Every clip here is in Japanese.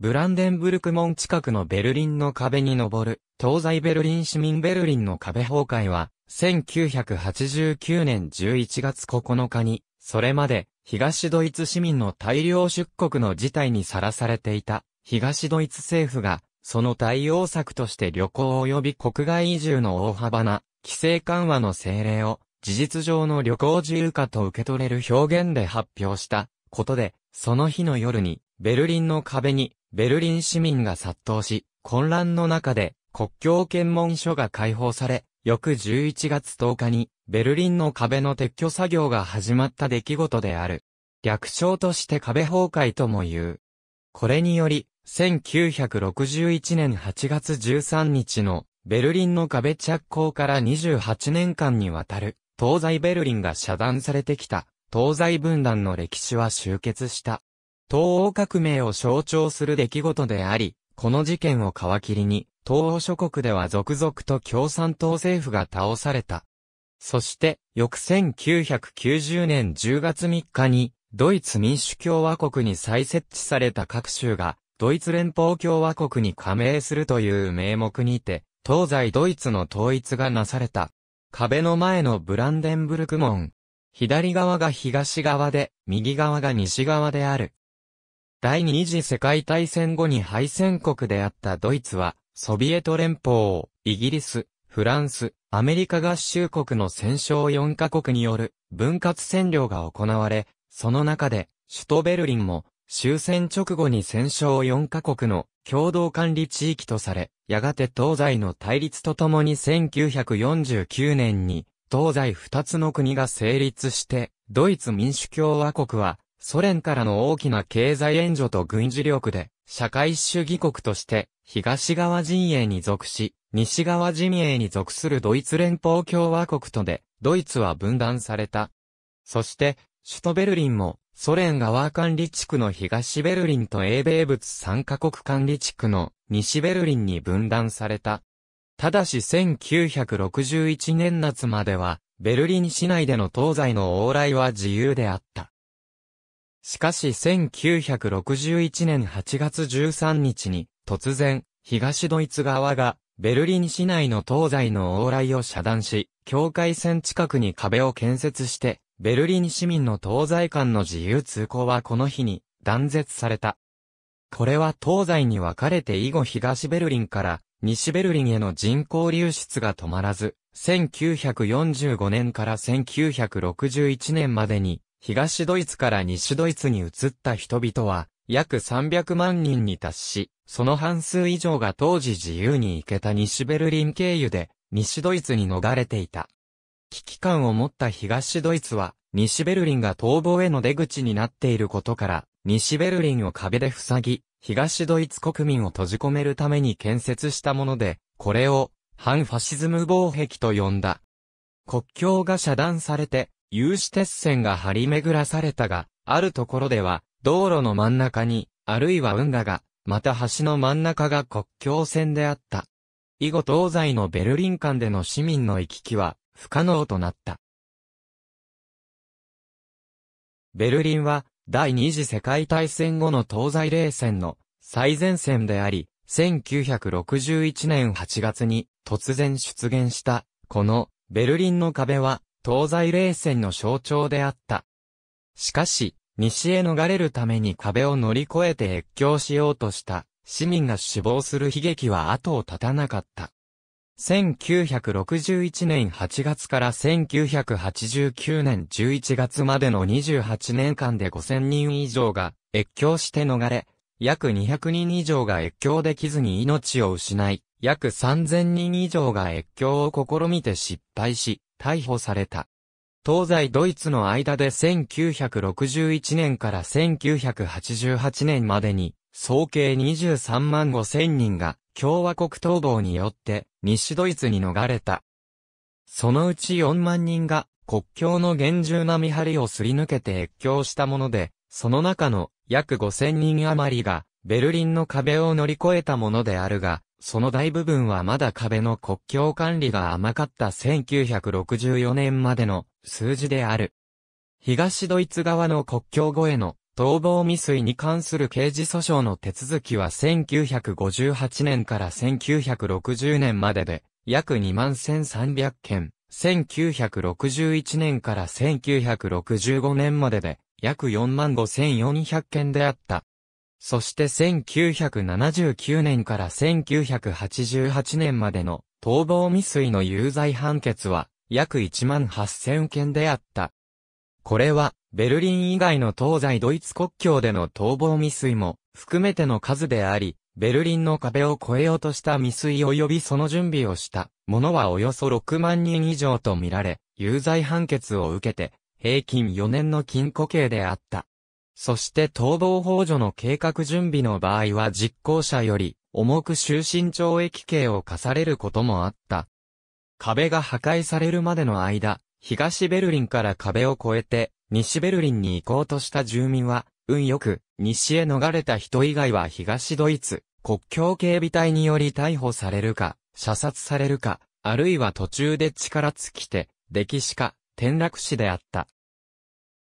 ブランデンブルク門近くのベルリンの壁に登る、東西ベルリン市民ベルリンの壁崩壊は、1989年11月9日に、それまで、東ドイツ市民の大量出国の事態にさらされていた、東ドイツ政府が、その対応策として旅行及び国外移住の大幅な、規制緩和の政令を、事実上の旅行自由化と受け取れる表現で発表したことで、その日の夜に、ベルリンの壁に、ベルリン市民が殺到し、混乱の中で、国境検問所が解放され、翌11月10日に、ベルリンの壁の撤去作業が始まった出来事である。略称として壁崩壊とも言う。これにより、1961年8月13日のベルリンの壁着工から28年間にわたる東西ベルリンが遮断されてきた東西分断の歴史は終結した。東欧革命を象徴する出来事であり、この事件を皮切りに、東欧諸国では続々と共産党政府が倒された。そして、翌1990年10月3日に、ドイツ民主共和国に再設置された各州が、ドイツ連邦共和国に加盟するという名目にて、東西ドイツの統一がなされた。壁の前のブランデンブルク門。左側が東側で、右側が西側である。第二次世界大戦後に敗戦国であったドイツは、ソビエト連邦、イギリス、フランス、アメリカ合衆国の戦勝4カ国による分割占領が行われ、その中で、首都ベルリンも終戦直後に戦勝4カ国の共同管理地域とされ、やがて東西の対立とともに1949年に東西2つの国が成立して、ドイツ民主共和国はソ連からの大きな経済援助と軍事力で、社会主義国として、東側陣営に属し、西側陣営に属するドイツ連邦共和国とで、ドイツは分断された。そして、首都ベルリンも、ソ連側管理地区の東ベルリンと英米物3カ国管理地区の西ベルリンに分断された。ただし1961年夏までは、ベルリン市内での東西の往来は自由であった。しかし1961年8月13日に、突然、東ドイツ側が、ベルリン市内の東西の往来を遮断し、境界線近くに壁を建設して、ベルリン市民の東西間の自由通行はこの日に断絶された。これは東西に分かれて以後東ベルリンから西ベルリンへの人口流出が止まらず、1945年から1961年までに東ドイツから西ドイツに移った人々は、約300万人に達し、その半数以上が当時自由に行けた西ベルリン経由で、西ドイツに逃れていた。危機感を持った東ドイツは、西ベルリンが逃亡への出口になっていることから、西ベルリンを壁で塞ぎ、東ドイツ国民を閉じ込めるために建設したもので、これを、反ファシズム防壁と呼んだ。国境が遮断されて、有刺鉄線が張り巡らされたが、あるところでは、道路の真ん中に、あるいは運河が、また橋の真ん中が国境線であった。以後東西のベルリン間での市民の行き来は、不可能となった。ベルリンは、第二次世界大戦後の東西冷戦の最前線であり、1961年8月に突然出現した、このベルリンの壁は東西冷戦の象徴であった。しかし、西へ逃れるために壁を乗り越えて越境しようとした市民が死亡する悲劇は後を絶たなかった。1961年8月から1989年11月までの28年間で5000人以上が越境して逃れ、約200人以上が越境できずに命を失い、約3000人以上が越境を試みて失敗し、逮捕された。東西ドイツの間で1961年から1988年までに、総計23万5千人が共和国逃亡によって西ドイツに逃れた。そのうち4万人が国境の厳重な見張りをすり抜けて越境したもので、その中の約5千人余りがベルリンの壁を乗り越えたものであるが、その大部分はまだ壁の国境管理が甘かった1964年までの数字である。東ドイツ側の国境越えの逃亡未遂に関する刑事訴訟の手続きは1958年から1960年までで約21,300件、1961年から1965年までで約45,400件であった。そして1979年から1988年までの逃亡未遂の有罪判決は約1万8000件であった。これはベルリン以外の東西ドイツ国境での逃亡未遂も含めての数であり、ベルリンの壁を越えようとした未遂及びその準備をした者はおよそ6万人以上とみられ、有罪判決を受けて平均4年の禁錮刑であった。そして逃亡法助の計画準備の場合は実行者より重く終身懲役刑を課されることもあった。壁が破壊されるまでの間、東ベルリンから壁を越えて、西ベルリンに行こうとした住民は、運よく、西へ逃れた人以外は東ドイツ、国境警備隊により逮捕されるか、射殺されるか、あるいは途中で力尽きて、溺死か、転落死であった。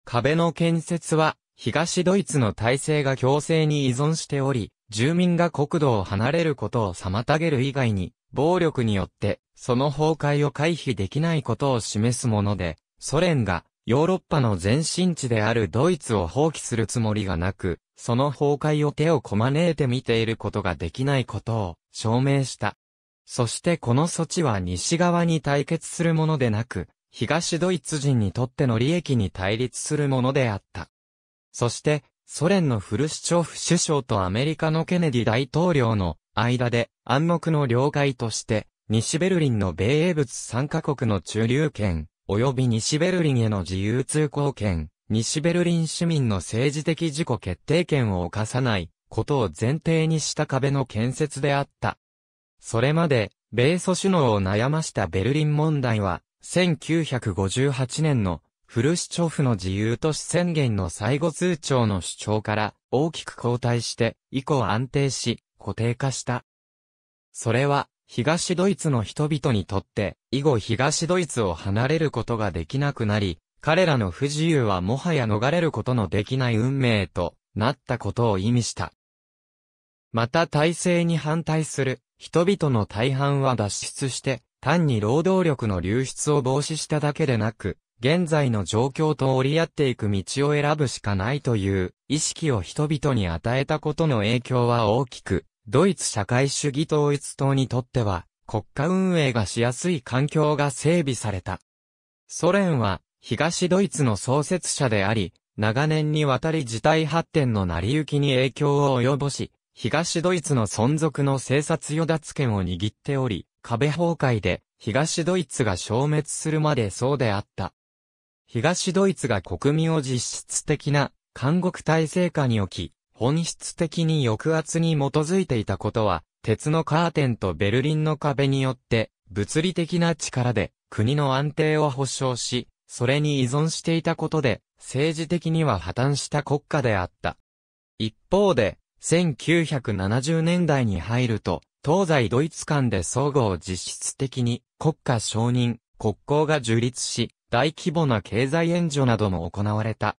壁の建設は、東ドイツの体制が強制に依存しており、住民が国土を離れることを妨げる以外に、暴力によって、その崩壊を回避できないことを示すもので、ソ連が、ヨーロッパの前身地であるドイツを放棄するつもりがなく、その崩壊を手をこまねいて見ていることができないことを証明した。そしてこの措置は西側に対決するものでなく、東ドイツ人にとっての利益に対立するものであった。そして、ソ連のフルシチョフ首相とアメリカのケネディ大統領の間で暗黙の了解として、西ベルリンの米英物3カ国の駐留権、及び西ベルリンへの自由通行権、西ベルリン市民の政治的自己決定権を侵さないことを前提にした壁の建設であった。それまで、米ソ首脳を悩ましたベルリン問題は、1958年のフルシチョフの自由都市宣言の最後通帳の主張から大きく後退して以降安定し固定化した。それは東ドイツの人々にとって以後東ドイツを離れることができなくなり彼らの不自由はもはや逃れることのできない運命となったことを意味した。また体制に反対する人々の大半は脱出して単に労働力の流出を防止しただけでなく、現在の状況と折り合っていく道を選ぶしかないという意識を人々に与えたことの影響は大きく、ドイツ社会主義統一党にとっては国家運営がしやすい環境が整備された。ソ連は東ドイツの創設者であり、長年にわたり事態発展の成り行きに影響を及ぼし、東ドイツの存続の政策与奪権を握っており、壁崩壊で東ドイツが消滅するまでそうであった。東ドイツが国民を実質的な監獄体制下に置き、本質的に抑圧に基づいていたことは、鉄のカーテンとベルリンの壁によって、物理的な力で国の安定を保障し、それに依存していたことで、政治的には破綻した国家であった。一方で、1970年代に入ると、東西ドイツ間で相互を実質的に国家承認、国交が樹立し、大規模な経済援助なども行われた。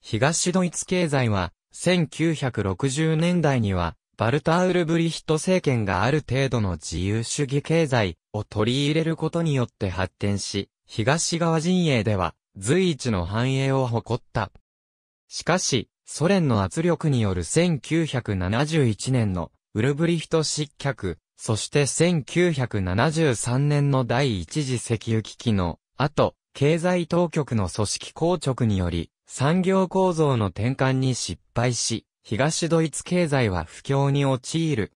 東ドイツ経済は、1960年代には、バルターウルブリヒト政権がある程度の自由主義経済を取り入れることによって発展し、東側陣営では随一の繁栄を誇った。しかし、ソ連の圧力による1971年のウルブリヒト失脚、そして1973年の第一次石油危機の後、経済当局の組織硬直により、産業構造の転換に失敗し、東ドイツ経済は不況に陥る。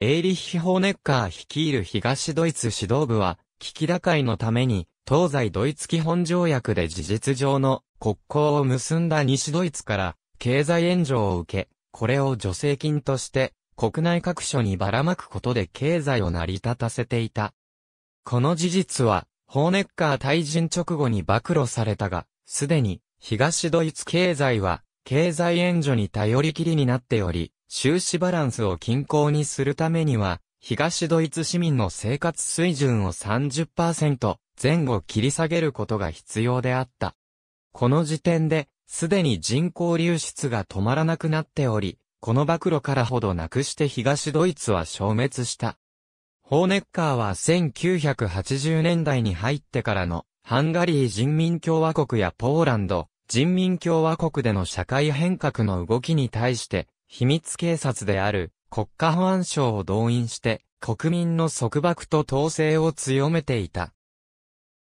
エイリッヒ・ホーネッカー率いる東ドイツ指導部は、危機打開のために、東西ドイツ基本条約で事実上の国交を結んだ西ドイツから、経済援助を受け、これを助成金として、国内各所にばらまくことで経済を成り立たせていた。この事実は、ホーネッカー退陣直後に暴露されたが、すでに、東ドイツ経済は、経済援助に頼りきりになっており、収支バランスを均衡にするためには、東ドイツ市民の生活水準を30%前後切り下げることが必要であった。この時点で、すでに人口流出が止まらなくなっており、この暴露からほどなくして東ドイツは消滅した。ホーネッカーは1980年代に入ってからのハンガリー人民共和国やポーランド人民共和国での社会変革の動きに対して秘密警察である国家保安省を動員して国民の束縛と統制を強めていた。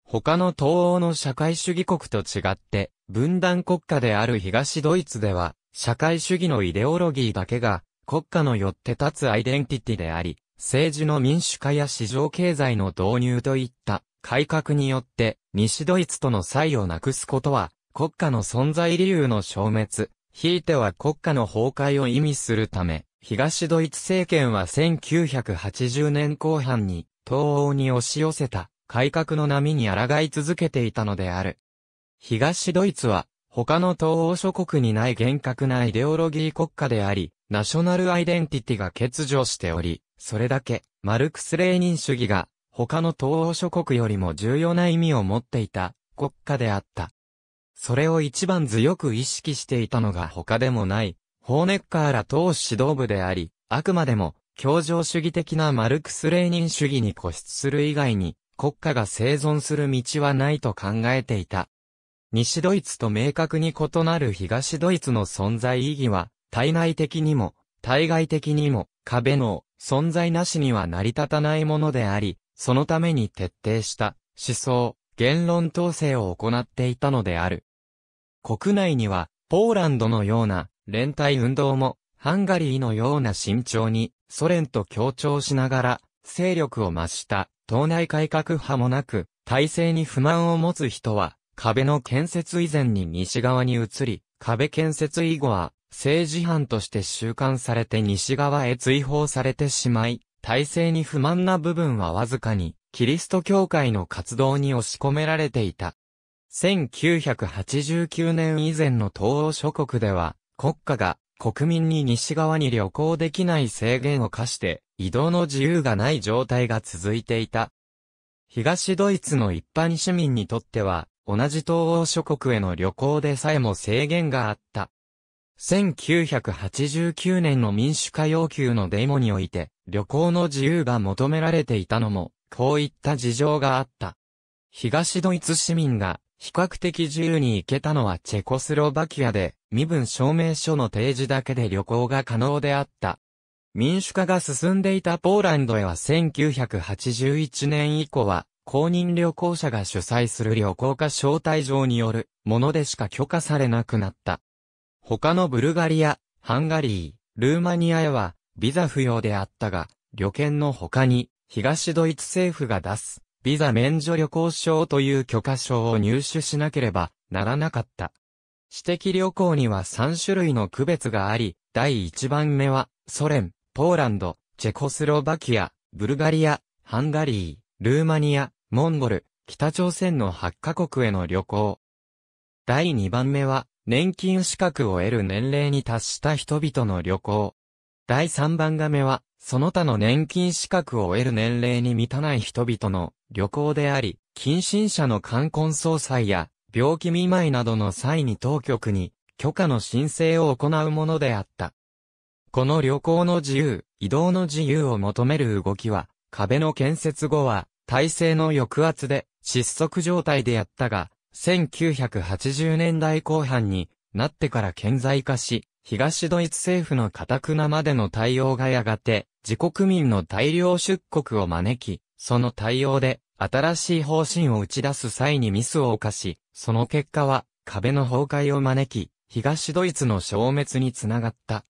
他の東欧の社会主義国と違って分断国家である東ドイツでは社会主義のイデオロギーだけが、国家のよって立つアイデンティティであり、政治の民主化や市場経済の導入といった改革によって、西ドイツとの差異をなくすことは、国家の存在理由の消滅、ひいては国家の崩壊を意味するため、東ドイツ政権は1980年後半に、東欧に押し寄せた改革の波に抗い続けていたのである。東ドイツは他の東欧諸国にない厳格なイデオロギー国家であり、ナショナルアイデンティティが欠如しており、それだけ、マルクス・レーニン主義が、他の東欧諸国よりも重要な意味を持っていた、国家であった。それを一番強く意識していたのが他でもない、ホーネッカーら党指導部であり、あくまでも、協情主義的なマルクス・レーニン主義に固執する以外に、国家が生存する道はないと考えていた。西ドイツと明確に異なる東ドイツの存在意義は、対内的にも、対外的にも、壁の存在なしには成り立たないものであり、そのために徹底した思想、言論統制を行っていたのである。国内には、ポーランドのような連帯運動も、ハンガリーのような慎重に、ソ連と協調しながら、勢力を増した、党内改革派もなく、体制に不満を持つ人は、壁の建設以前に西側に移り、壁建設以後は、政治犯として収監されて西側へ追放されてしまい、体制に不満な部分はわずかに、キリスト教会の活動に押し込められていた。1989年以前の東欧諸国では、国家が国民に西側に旅行できない制限を課して、移動の自由がない状態が続いていた。東ドイツの一般市民にとっては、同じ東欧諸国への旅行でさえも制限があった。1989年の民主化要求のデモにおいて、旅行の自由が求められていたのも、こういった事情があった。東ドイツ市民が比較的自由に行けたのはチェコスロバキアで、身分証明書の提示だけで旅行が可能であった。民主化が進んでいたポーランドへは1981年以降は、公認旅行者が主催する旅行家招待状によるものでしか許可されなくなった。他のブルガリア、ハンガリー、ルーマニアへはビザ不要であったが、旅券の他に東ドイツ政府が出すビザ免除旅行証という許可証を入手しなければならなかった。私的旅行には3種類の区別があり、第1番目はソ連、ポーランド、チェコスロバキア、ブルガリア、ハンガリー、ルーマニア、モンゴル、北朝鮮の8カ国への旅行。第2番目は、年金資格を得る年齢に達した人々の旅行。第3番目は、その他の年金資格を得る年齢に満たない人々の旅行であり、近親者の冠婚葬祭や病気見舞いなどの際に当局に許可の申請を行うものであった。この旅行の自由、移動の自由を求める動きは、壁の建設後は体制の抑圧で失速状態であったが、1980年代後半になってから顕在化し、東ドイツ政府の堅くなまでの対応がやがて、自国民の大量出国を招き、その対応で、新しい方針を打ち出す際にミスを犯し、その結果は、壁の崩壊を招き、東ドイツの消滅につながった。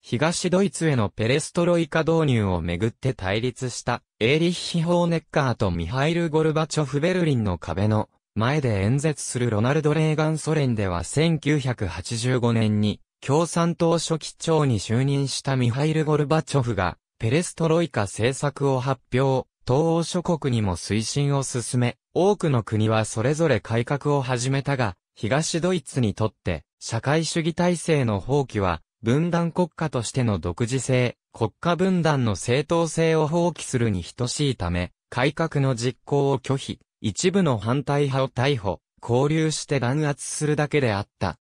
東ドイツへのペレストロイカ導入をめぐって対立したエーリッヒ・ホーネッカーとミハイル・ゴルバチョフ・ベルリンの壁の前で演説するロナルド・レーガンソ連では1985年に共産党書記長に就任したミハイル・ゴルバチョフがペレストロイカ政策を発表、東欧諸国にも推進を進め、多くの国はそれぞれ改革を始めたが、東ドイツにとって社会主義体制の放棄は分断国家としての独自性、国家分断の正当性を放棄するに等しいため、改革の実行を拒否、一部の反対派を逮捕、交流して弾圧するだけであった。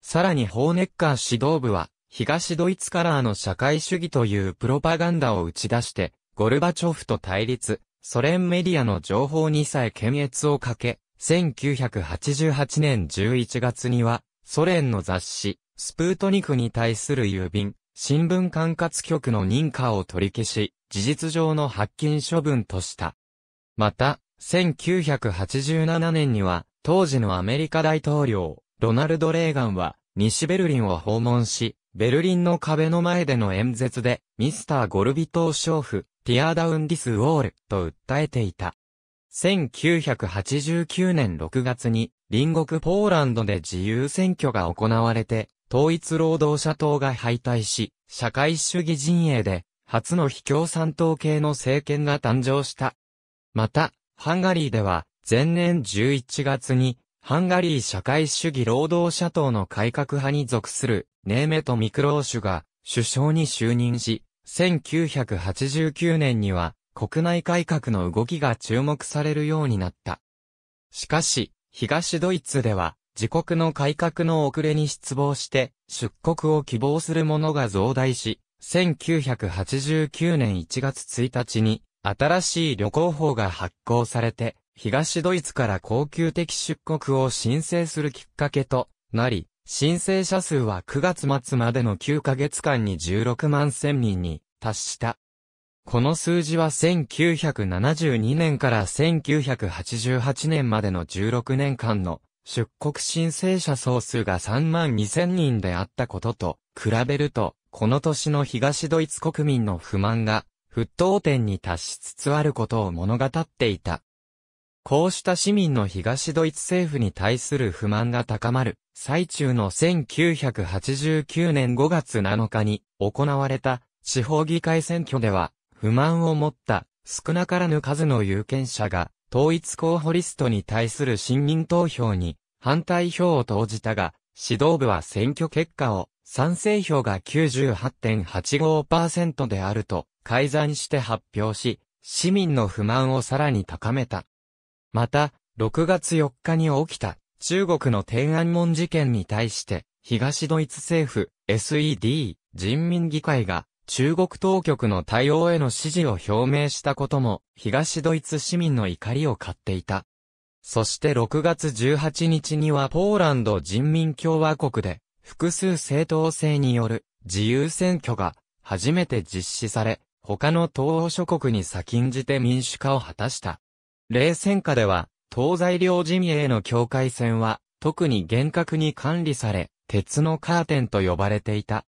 さらにホーネッカー指導部は、東ドイツカラーの社会主義というプロパガンダを打ち出して、ゴルバチョフと対立、ソ連メディアの情報にさえ検閲をかけ、1988年11月には、ソ連の雑誌、スプートニクに対する郵便、新聞管轄局の認可を取り消し、事実上の発禁処分とした。また、1987年には、当時のアメリカ大統領、ロナルド・レーガンは、西ベルリンを訪問し、ベルリンの壁の前での演説で、ミスター・ゴルビトーショーフ、ティアダウン・ディス・ウォール、と訴えていた。1989年6月に、隣国ポーランドで自由選挙が行われて、統一労働者党が敗退し、社会主義陣営で、初の非共産党系の政権が誕生した。また、ハンガリーでは、前年11月に、ハンガリー社会主義労働者党の改革派に属する、ネーメト・ミクローシュが、首相に就任し、1989年には、国内改革の動きが注目されるようになった。しかし、東ドイツでは、自国の改革の遅れに失望して、出国を希望する者が増大し、1989年1月1日に、新しい旅行法が発行されて、東ドイツから恒久的出国を申請するきっかけとなり、申請者数は9月末までの9ヶ月間に16万1000人に達した。この数字は1972年から1988年までの16年間の出国申請者総数が3万2000人であったことと、比べると、この年の東ドイツ国民の不満が、沸騰点に達しつつあることを物語っていた。こうした市民の東ドイツ政府に対する不満が高まる、最中の1989年5月7日に行われた地方議会選挙では、不満を持った少なからぬ数の有権者が統一候補リストに対する信任投票に反対票を投じたが、指導部は選挙結果を賛成票が98.85%であると改ざんして発表し、市民の不満をさらに高めた。また、6月4日に起きた中国の天安門事件に対して、東ドイツ政府、SED、人民議会が中国当局の対応への支持を表明したことも、東ドイツ市民の怒りを買っていた。そして6月18日にはポーランド人民共和国で、複数政党制による自由選挙が初めて実施され、他の東欧諸国に先んじて民主化を果たした。冷戦下では、東西両陣営の境界線は、特に厳格に管理され、鉄のカーテンと呼ばれていた。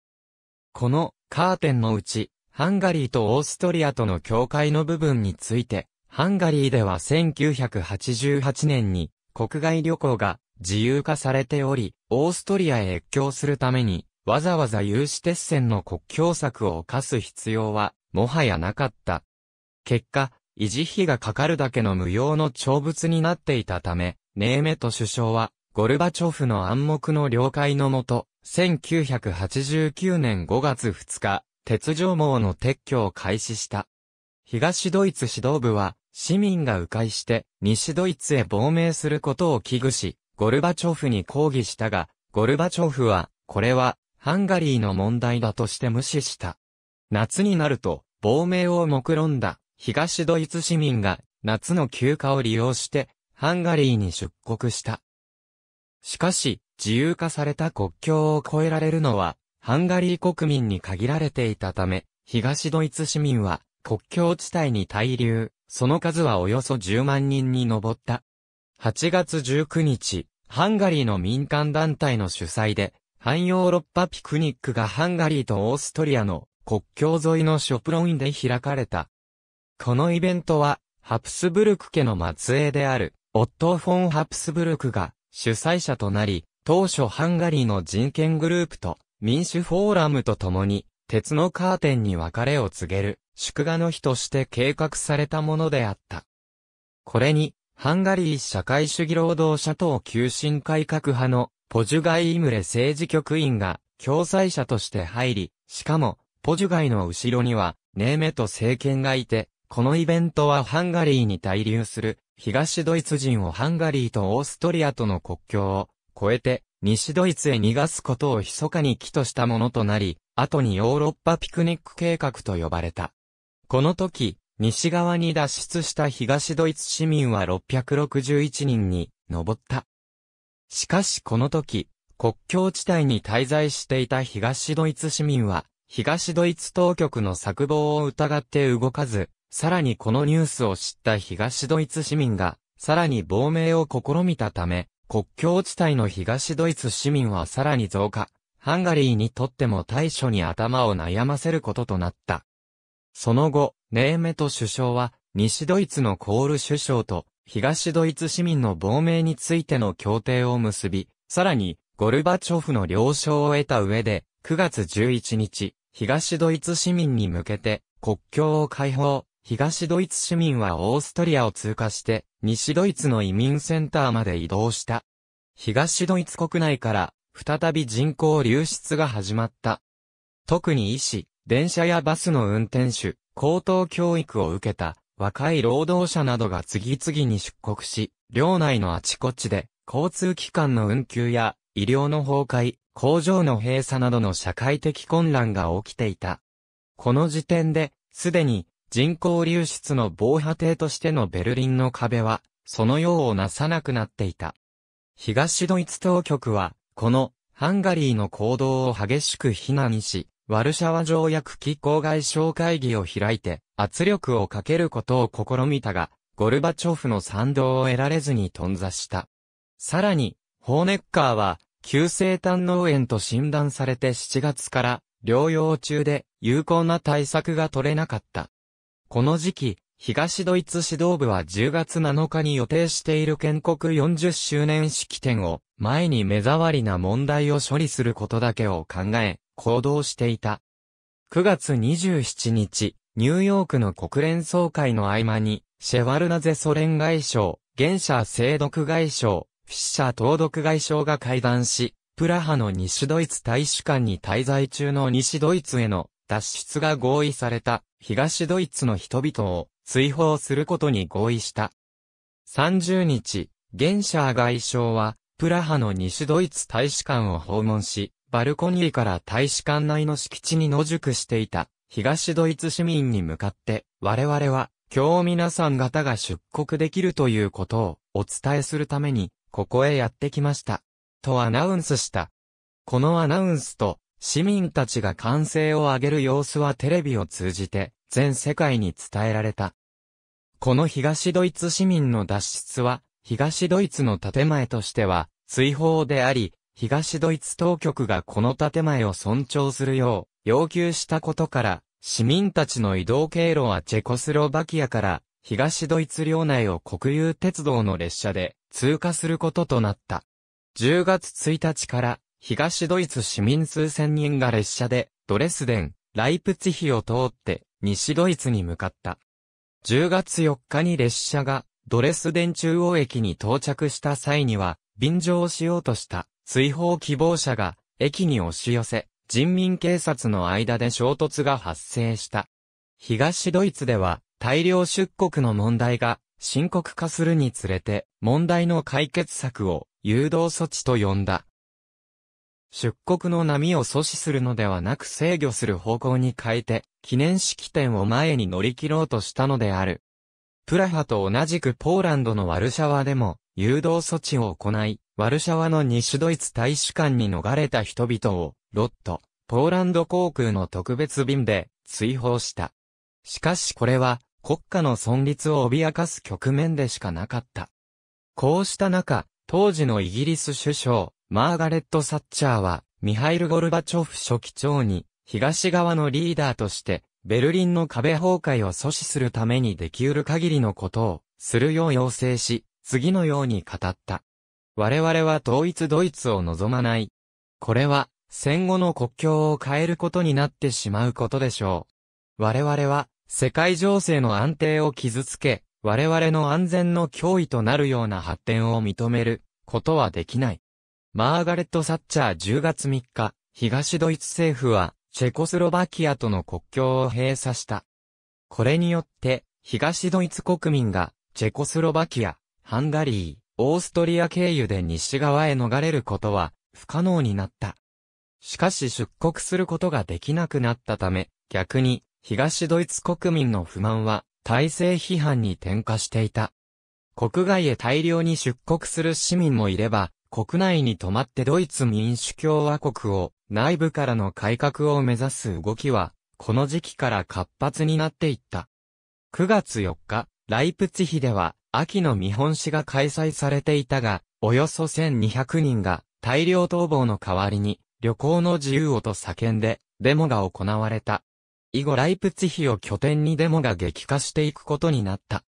このカーテンのうち、ハンガリーとオーストリアとの境界の部分について、ハンガリーでは1988年に国外旅行が自由化されており、オーストリアへ越境するために、わざわざ有志鉄線の国境策を犯す必要は、もはやなかった。結果、維持費がかかるだけの無用の長物になっていたため、ネーメト首相は、ゴルバチョフの暗黙の了解のもと、1989年5月2日、鉄条網の撤去を開始した。東ドイツ指導部は、市民が迂回して、西ドイツへ亡命することを危惧し、ゴルバチョフに抗議したが、ゴルバチョフは、これは、ハンガリーの問題だとして無視した。夏になると、亡命を目論んだ、東ドイツ市民が、夏の休暇を利用して、ハンガリーに出国した。しかし、自由化された国境を越えられるのは、ハンガリー国民に限られていたため、東ドイツ市民は国境地帯に滞留、その数はおよそ10万人に上った。8月19日、ハンガリーの民間団体の主催で、汎ヨーロッパピクニックがハンガリーとオーストリアの国境沿いのショプロインで開かれた。このイベントは、ハプスブルク家の末裔である、オットー・フォン・ハプスブルクが、主催者となり、当初ハンガリーの人権グループと民主フォーラムと共に、鉄のカーテンに別れを告げる祝賀の日として計画されたものであった。これに、ハンガリー社会主義労働者党急進改革派のポジュガイ・イムレ政治局員が共催者として入り、しかも、ポジュガイの後ろには、ネーメト政権がいて、このイベントはハンガリーに滞留する東ドイツ人をハンガリーとオーストリアとの国境を越えて西ドイツへ逃がすことを密かに起としたものとなり、後にヨーロッパピクニック計画と呼ばれた。この時、西側に脱出した東ドイツ市民は661人に上った。しかしこの時、国境地帯に滞在していた東ドイツ市民は、東ドイツ当局の策謀を疑って動かず、さらにこのニュースを知った東ドイツ市民が、さらに亡命を試みたため、国境地帯の東ドイツ市民はさらに増加、ハンガリーにとっても対処に頭を悩ませることとなった。その後、ネーメト首相は、西ドイツのコール首相と、東ドイツ市民の亡命についての協定を結び、さらに、ゴルバチョフの了承を得た上で、9月11日、東ドイツ市民に向けて、国境を開放、東ドイツ市民はオーストリアを通過して、西ドイツの移民センターまで移動した。東ドイツ国内から、再び人口流出が始まった。特に医師、電車やバスの運転手、高等教育を受けた、若い労働者などが次々に出国し、領内のあちこちで、交通機関の運休や、医療の崩壊、工場の閉鎖などの社会的混乱が起きていた。この時点で、すでに、人口流出の防波堤としてのベルリンの壁は、そのようなさなくなっていた。東ドイツ当局は、このハンガリーの行動を激しく非難し、ワルシャワ条約機構外相会議を開いて、圧力をかけることを試みたが、ゴルバチョフの賛同を得られずに頓挫した。さらに、ホーネッカーは、急性胆脳炎と診断されて7月から、療養中で、有効な対策が取れなかった。この時期、東ドイツ指導部は10月7日に予定している建国40周年式典を前に目障りな問題を処理することだけを考え、行動していた。9月27日、ニューヨークの国連総会の合間に、シェワルナゼソ連外相、ゲンシャー制毒外相、フィッシャー東毒外相が会談し、プラハの西ドイツ大使館に滞在中の西ドイツへの脱出が合意された。東ドイツの人々を追放することに合意した。30日、ゲンシャー外相は、プラハの西ドイツ大使館を訪問し、バルコニーから大使館内の敷地に野宿していた東ドイツ市民に向かって、我々は今日皆さん方が出国できるということをお伝えするために、ここへやってきました。とアナウンスした。このアナウンスと、市民たちが歓声を上げる様子はテレビを通じて全世界に伝えられた。この東ドイツ市民の脱出は、東ドイツの建前としては、追放であり、東ドイツ当局がこの建前を尊重するよう要求したことから、市民たちの移動経路はチェコスロバキアから東ドイツ領内を国有鉄道の列車で通過することとなった。10月1日から東ドイツ市民数千人が列車で、ドレスデン、ライプツヒを通って、西ドイツに向かった。10月4日に列車が、ドレスデン中央駅に到着した際には、便乗しようとした、追放希望者が、駅に押し寄せ、人民警察の間で衝突が発生した。東ドイツでは、大量出国の問題が、深刻化するにつれて、問題の解決策を、誘導措置と呼んだ。出国の波を阻止するのではなく制御する方向に変えて、記念式典を前に乗り切ろうとしたのである。プラハと同じくポーランドのワルシャワでも、誘導措置を行い、ワルシャワの西ドイツ大使館に逃れた人々を、ロット、ポーランド航空の特別便で、追放した。しかしこれは、国家の存立を脅かす局面でしかなかった。こうした中、当時のイギリス首相、マーガレット・サッチャーは、ミハイル・ゴルバチョフ書記長に、東側のリーダーとして、ベルリンの壁崩壊を阻止するためにできうる限りのことを、するよう要請し、次のように語った。我々は統一ドイツを望まない。これは、戦後の国境を変えることになってしまうことでしょう。我々は、世界情勢の安定を傷つけ、我々の安全の脅威となるような発展を認めることはできない。マーガレット・サッチャー10月3日、東ドイツ政府は、チェコスロバキアとの国境を閉鎖した。これによって、東ドイツ国民が、チェコスロバキア、ハンガリー、オーストリア経由で西側へ逃れることは、不可能になった。しかし出国することができなくなったため、逆に、東ドイツ国民の不満は、体制批判に転化していた。国外へ大量に出国する市民もいれば、国内に泊まってドイツ民主共和国を内部からの改革を目指す動きは、この時期から活発になっていった。9月4日、ライプツヒでは、秋の見本市が開催されていたが、およそ1200人が大量逃亡の代わりに、旅行の自由をと叫んで、デモが行われた。以後ライプツヒを拠点にデモが激化していくことになった。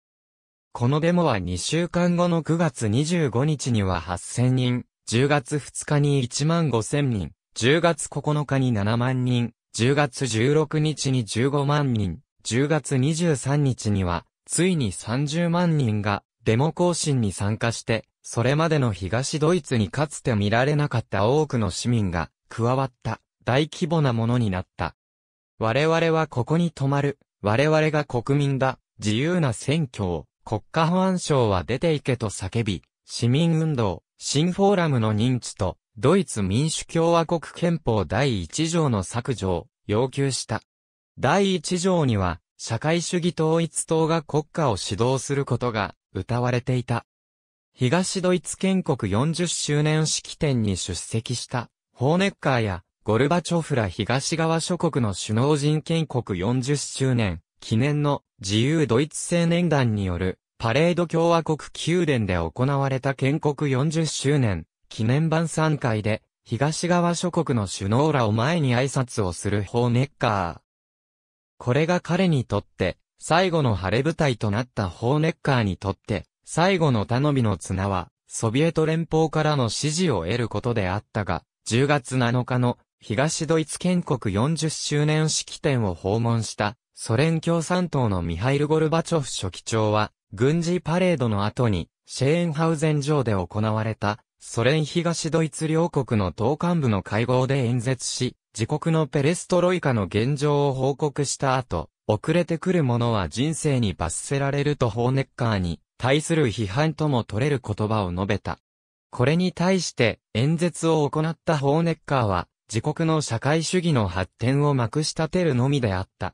このデモは2週間後の9月25日には8000人、10月2日に1万5000人、10月9日に7万人、10月16日に15万人、10月23日には、ついに30万人が、デモ行進に参加して、それまでの東ドイツにかつて見られなかった多くの市民が、加わった、大規模なものになった。我々はここに泊まる、我々が国民だ、自由な選挙を、国家保安省は出ていけと叫び、市民運動、新フォーラムの認知と、ドイツ民主共和国憲法第1条の削除を要求した。第1条には、社会主義統一党が国家を指導することが、謳われていた。東ドイツ建国40周年式典に出席した、ホーネッカーや、ゴルバチョフら東側諸国の首脳人建国40周年、記念の自由ドイツ青年団によるパレード共和国宮殿で行われた建国40周年記念晩餐会で東側諸国の首脳らを前に挨拶をするホーネッカー。これが彼にとって最後の晴れ舞台となったホーネッカーにとって最後の頼みの綱はソビエト連邦からの支持を得ることであったが、10月7日の東ドイツ建国40周年式典を訪問したソ連共産党のミハイル・ゴルバチョフ書記長は、軍事パレードの後に、シェーンハウゼン城で行われた、ソ連東ドイツ両国の党幹部の会合で演説し、自国のペレストロイカの現状を報告した後、遅れてくる者は人生に罰せられるとホーネッカーに対する批判とも取れる言葉を述べた。これに対して演説を行ったホーネッカーは自国の社会主義の発展をまくし立てるのみであった。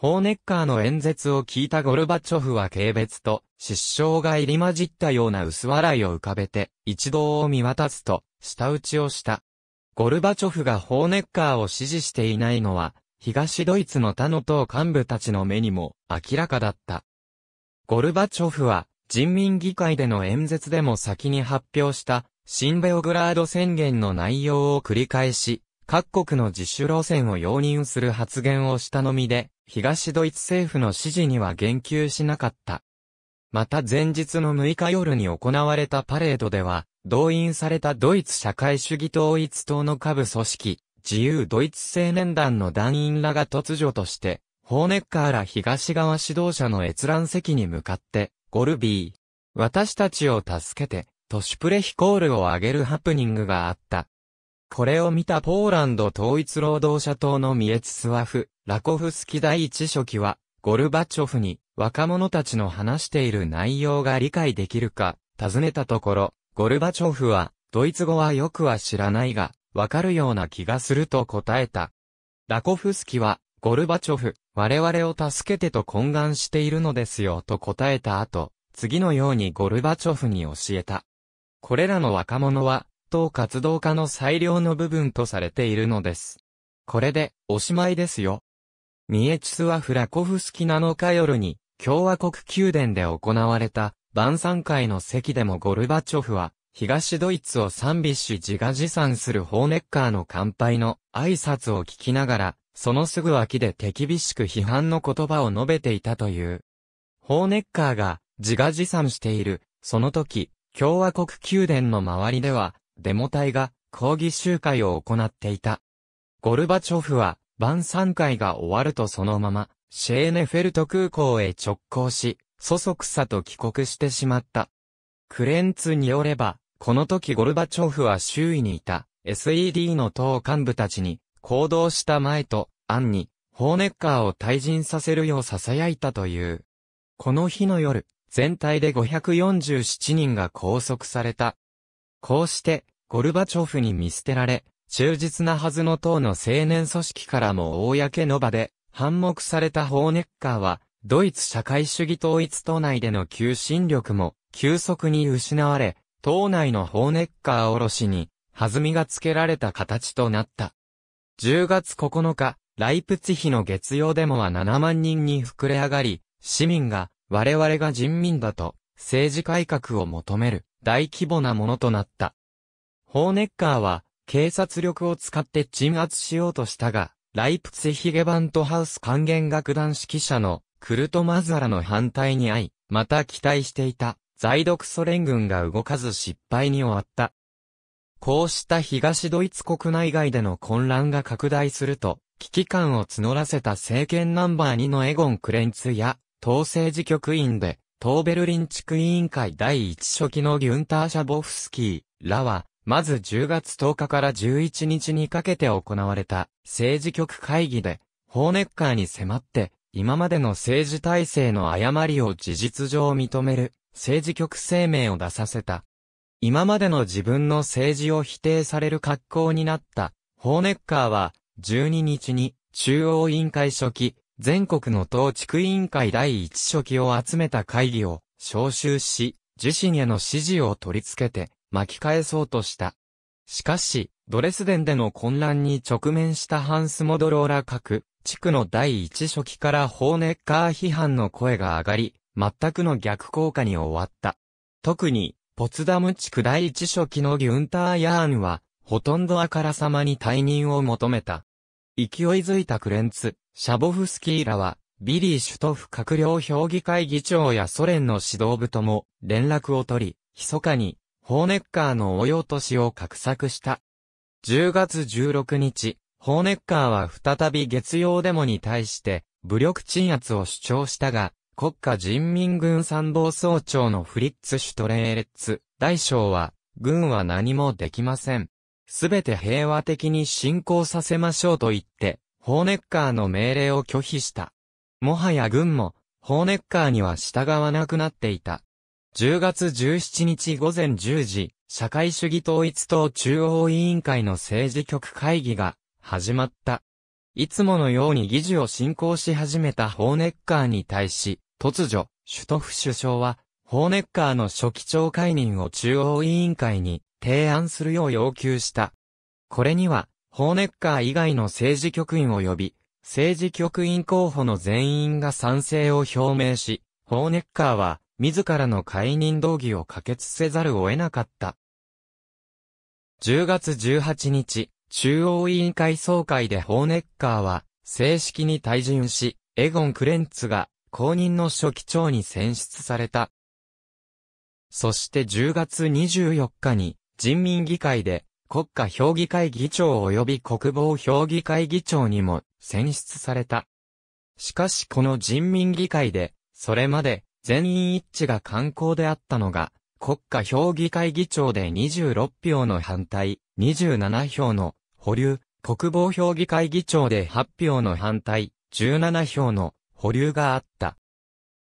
ホーネッカーの演説を聞いたゴルバチョフは軽蔑と失笑が入り混じったような薄笑いを浮かべて一堂を見渡すと舌打ちをした。ゴルバチョフがホーネッカーを支持していないのは東ドイツの他の党幹部たちの目にも明らかだった。ゴルバチョフは人民議会での演説でも先に発表した新ベオグラード宣言の内容を繰り返し各国の自主路線を容認する発言をしたのみで東ドイツ政府の指示には言及しなかった。また前日の6日夜に行われたパレードでは、動員されたドイツ社会主義統一党の下部組織、自由ドイツ青年団の団員らが突如として、ホーネッカーら東側指導者の閲覧席に向かって、ゴルビー、私たちを助けて、トシュプレヒコールを上げるハプニングがあった。これを見たポーランド統一労働者党のミエツスワフ、ラコフスキ第一書記は、ゴルバチョフに、若者たちの話している内容が理解できるか、尋ねたところ、ゴルバチョフは、ドイツ語はよくは知らないが、わかるような気がすると答えた。ラコフスキは、ゴルバチョフ、我々を助けてと懇願しているのですよと答えた後、次のようにゴルバチョフに教えた。これらの若者は、党活動家の最良の部分とされているのです。これで、おしまいですよ。ミエチスワフラコフスキ7日夜に、共和国宮殿で行われた、晩餐会の席でもゴルバチョフは、東ドイツを賛美し自画自賛するホーネッカーの乾杯の挨拶を聞きながら、そのすぐ脇で手厳しく批判の言葉を述べていたという。ホーネッカーが自画自賛している、その時、共和国宮殿の周りでは、デモ隊が抗議集会を行っていた。ゴルバチョフは、晩餐会が終わるとそのまま、シェーネフェルト空港へ直行し、そそくさと帰国してしまった。クレンツによれば、この時ゴルバチョフは周囲にいた SED の党幹部たちに行動した前と暗にホーネッカーを退陣させるよう囁いたという。この日の夜、全体で547人が拘束された。こうしてゴルバチョフに見捨てられ、忠実なはずの党の青年組織からも公の場で、反目されたホーネッカーは、ドイツ社会主義統一党内での求心力も急速に失われ、党内のホーネッカーおろしに弾みがつけられた形となった。10月9日、ライプツヒの月曜デモは7万人に膨れ上がり、市民が我々が人民だと政治改革を求める大規模なものとなった。ホーネッカーは警察力を使って鎮圧しようとしたが、ライプツヒゲバントハウス還元楽団指揮者のクルト・マズアラの反対に遭い、また期待していた在独ソ連軍が動かず失敗に終わった。こうした東ドイツ国内外での混乱が拡大すると、危機感を募らせた政権ナンバー2のエゴン・クレンツや、統制治局員で、東ベルリン地区委員会第一書記のギュンター・シャボフスキーらは、まず10月10日から11日にかけて行われた政治局会議で、ホーネッカーに迫って、今までの政治体制の誤りを事実上認める政治局声明を出させた。今までの自分の政治を否定される格好になったホーネッカーは12日に中央委員会初期、全国の党地区委員会第一書記を集めた会議を招集し、自身への支持を取り付けて、巻き返そうとした。しかし、ドレスデンでの混乱に直面したハンス・モドローラ各地区の第一初期からホーネッカー批判の声が上がり、全くの逆効果に終わった。特に、ポツダム地区第一初期のギュンター・ヤーンは、ほとんどあからさまに退任を求めた。勢いづいたクレンツ、シャボフスキーらは、ビリー・シュトフ閣僚評議会議長やソ連の指導部とも連絡を取り、密かにホーネッカーの追い落としを画策した。10月16日、ホーネッカーは再び月曜デモに対して、武力鎮圧を主張したが、国家人民軍参謀総長のフリッツ・シュトレーレッツ、大将は、軍は何もできません。すべて平和的に進行させましょうと言って、ホーネッカーの命令を拒否した。もはや軍も、ホーネッカーには従わなくなっていた。10月17日午前10時、社会主義統一党中央委員会の政治局会議が始まった。いつものように議事を進行し始めたホーネッカーに対し、突如、首都府首相は、ホーネッカーの初期長解任を中央委員会に提案するよう要求した。これには、ホーネッカー以外の政治局員を呼び、政治局員候補の全員が賛成を表明し、ホーネッカーは、自らの解任動議を可決せざるを得なかった。10月18日、中央委員会総会でホーネッカーは、正式に退陣し、エゴン・クレンツが、公認の書記長に選出された。そして10月24日に、人民議会で、国家評議会議長及び国防評議会議長にも選出された。しかしこの人民議会で、それまで全員一致が観光であったのが、国家評議会議長で26票の反対、27票の保留、国防評議会議長で8票の反対、17票の保留があった。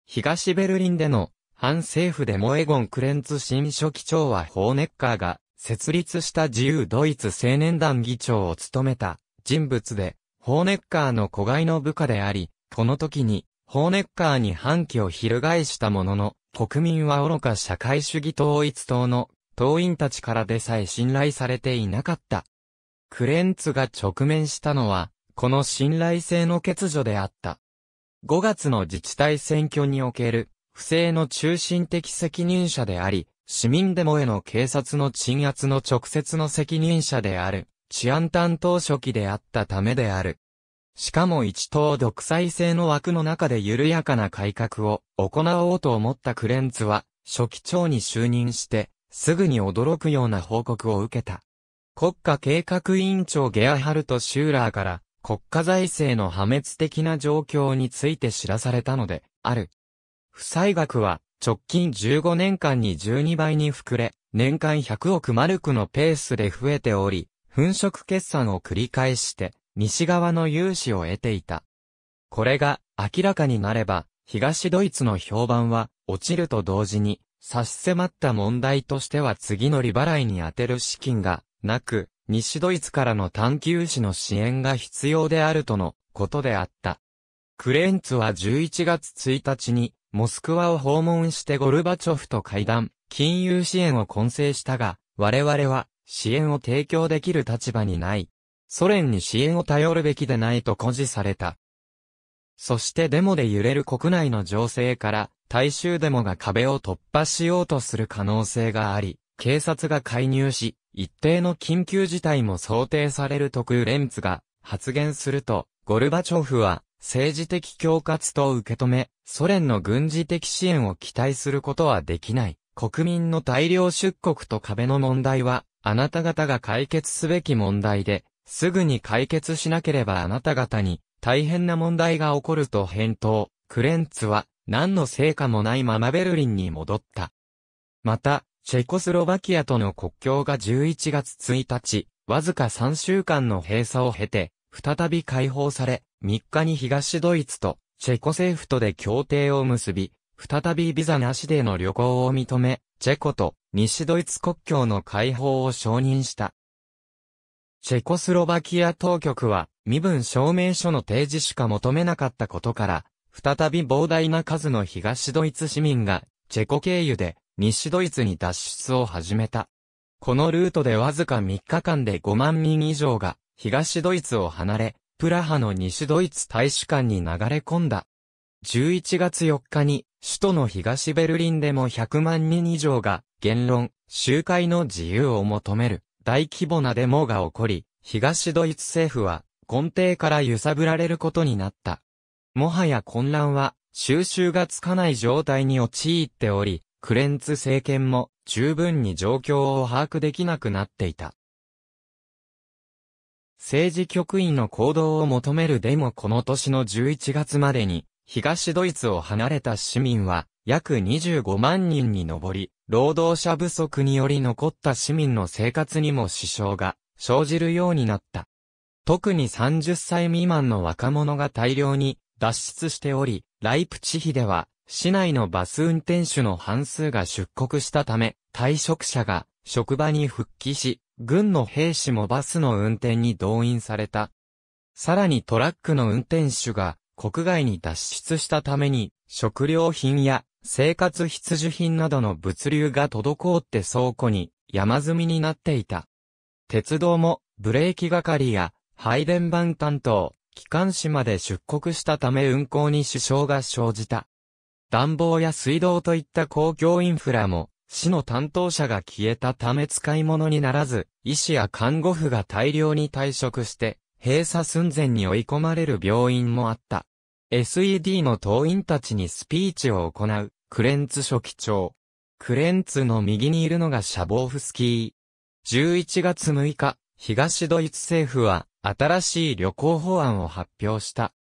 東ベルリンでの反政府デモエゴン・クレンツ新書記長はホーネッカーが設立した自由ドイツ青年団議長を務めた人物で、ホーネッカーの子飼いの部下であり、この時にホーネッカーに反旗を翻したものの、国民は愚か社会主義統一党の党員たちからでさえ信頼されていなかった。クレンツが直面したのは、この信頼性の欠如であった。5月の自治体選挙における、不正の中心的責任者であり、市民デモへの警察の鎮圧の直接の責任者である、治安担当書記であったためである。しかも一党独裁制の枠の中で緩やかな改革を行おうと思ったクレンツは、初期長に就任して、すぐに驚くような報告を受けた。国家計画委員長ゲアハルト・シューラーから国家財政の破滅的な状況について知らされたので、ある。負債額は直近15年間に12倍に膨れ、年間100億マルクのペースで増えており、粉飾決算を繰り返して、西側の融資を得ていた。これが明らかになれば、東ドイツの評判は落ちると同時に、差し迫った問題としては次の利払いに充てる資金がなく、西ドイツからの探求士の支援が必要であるとのことであった。クレンツは11月1日にモスクワを訪問してゴルバチョフと会談、金融支援を混成したが、我々は支援を提供できる立場にないソ連に支援を頼るべきでないと誇示された。そしてデモで揺れる国内の情勢から、大衆デモが壁を突破しようとする可能性があり、警察が介入し、一定の緊急事態も想定される特レンツが発言すると、ゴルバチョフは政治的恐喝と受け止め、ソ連の軍事的支援を期待することはできない。国民の大量出国と壁の問題は、あなた方が解決すべき問題で、すぐに解決しなければあなた方に大変な問題が起こると返答。クレンツは何の成果もないままベルリンに戻った。また、チェコスロバキアとの国境が11月1日、わずか3週間の閉鎖を経て、再び解放され、3日に東ドイツとチェコ政府とで協定を結び、再びビザなしでの旅行を認め、チェコと西ドイツ国境の解放を承認した。チェコスロバキア当局は身分証明書の提示しか求めなかったことから、再び膨大な数の東ドイツ市民がチェコ経由で西ドイツに脱出を始めた。このルートでわずか3日間で5万人以上が東ドイツを離れ、プラハの西ドイツ大使館に流れ込んだ。11月4日に首都の東ベルリンでも100万人以上が言論、集会の自由を求める大規模なデモが起こり、東ドイツ政府は根底から揺さぶられることになった。もはや混乱は収拾がつかない状態に陥っており、クレンツ政権も十分に状況を把握できなくなっていた。政治局員の行動を求めるデモこの年の11月までに、東ドイツを離れた市民は約25万人に上り、労働者不足により残った市民の生活にも支障が生じるようになった。特に30歳未満の若者が大量に脱出しており、ライプチヒでは市内のバス運転手の半数が出国したため、退職者が職場に復帰し、軍の兵士もバスの運転に動員された。さらにトラックの運転手が国外に脱出したために、食料品や生活必需品などの物流が滞って倉庫に山積みになっていた。鉄道もブレーキ係や配電盤担当、機関士まで出国したため運行に支障が生じた。暖房や水道といった公共インフラも市の担当者が消えたため使い物にならず、医師や看護婦が大量に退職して閉鎖寸前に追い込まれる病院もあった。SED の党員たちにスピーチを行う。クレンツ書記長。クレンツの右にいるのがシャボーフスキー。11月6日、東ドイツ政府は新しい旅行法案を発表した。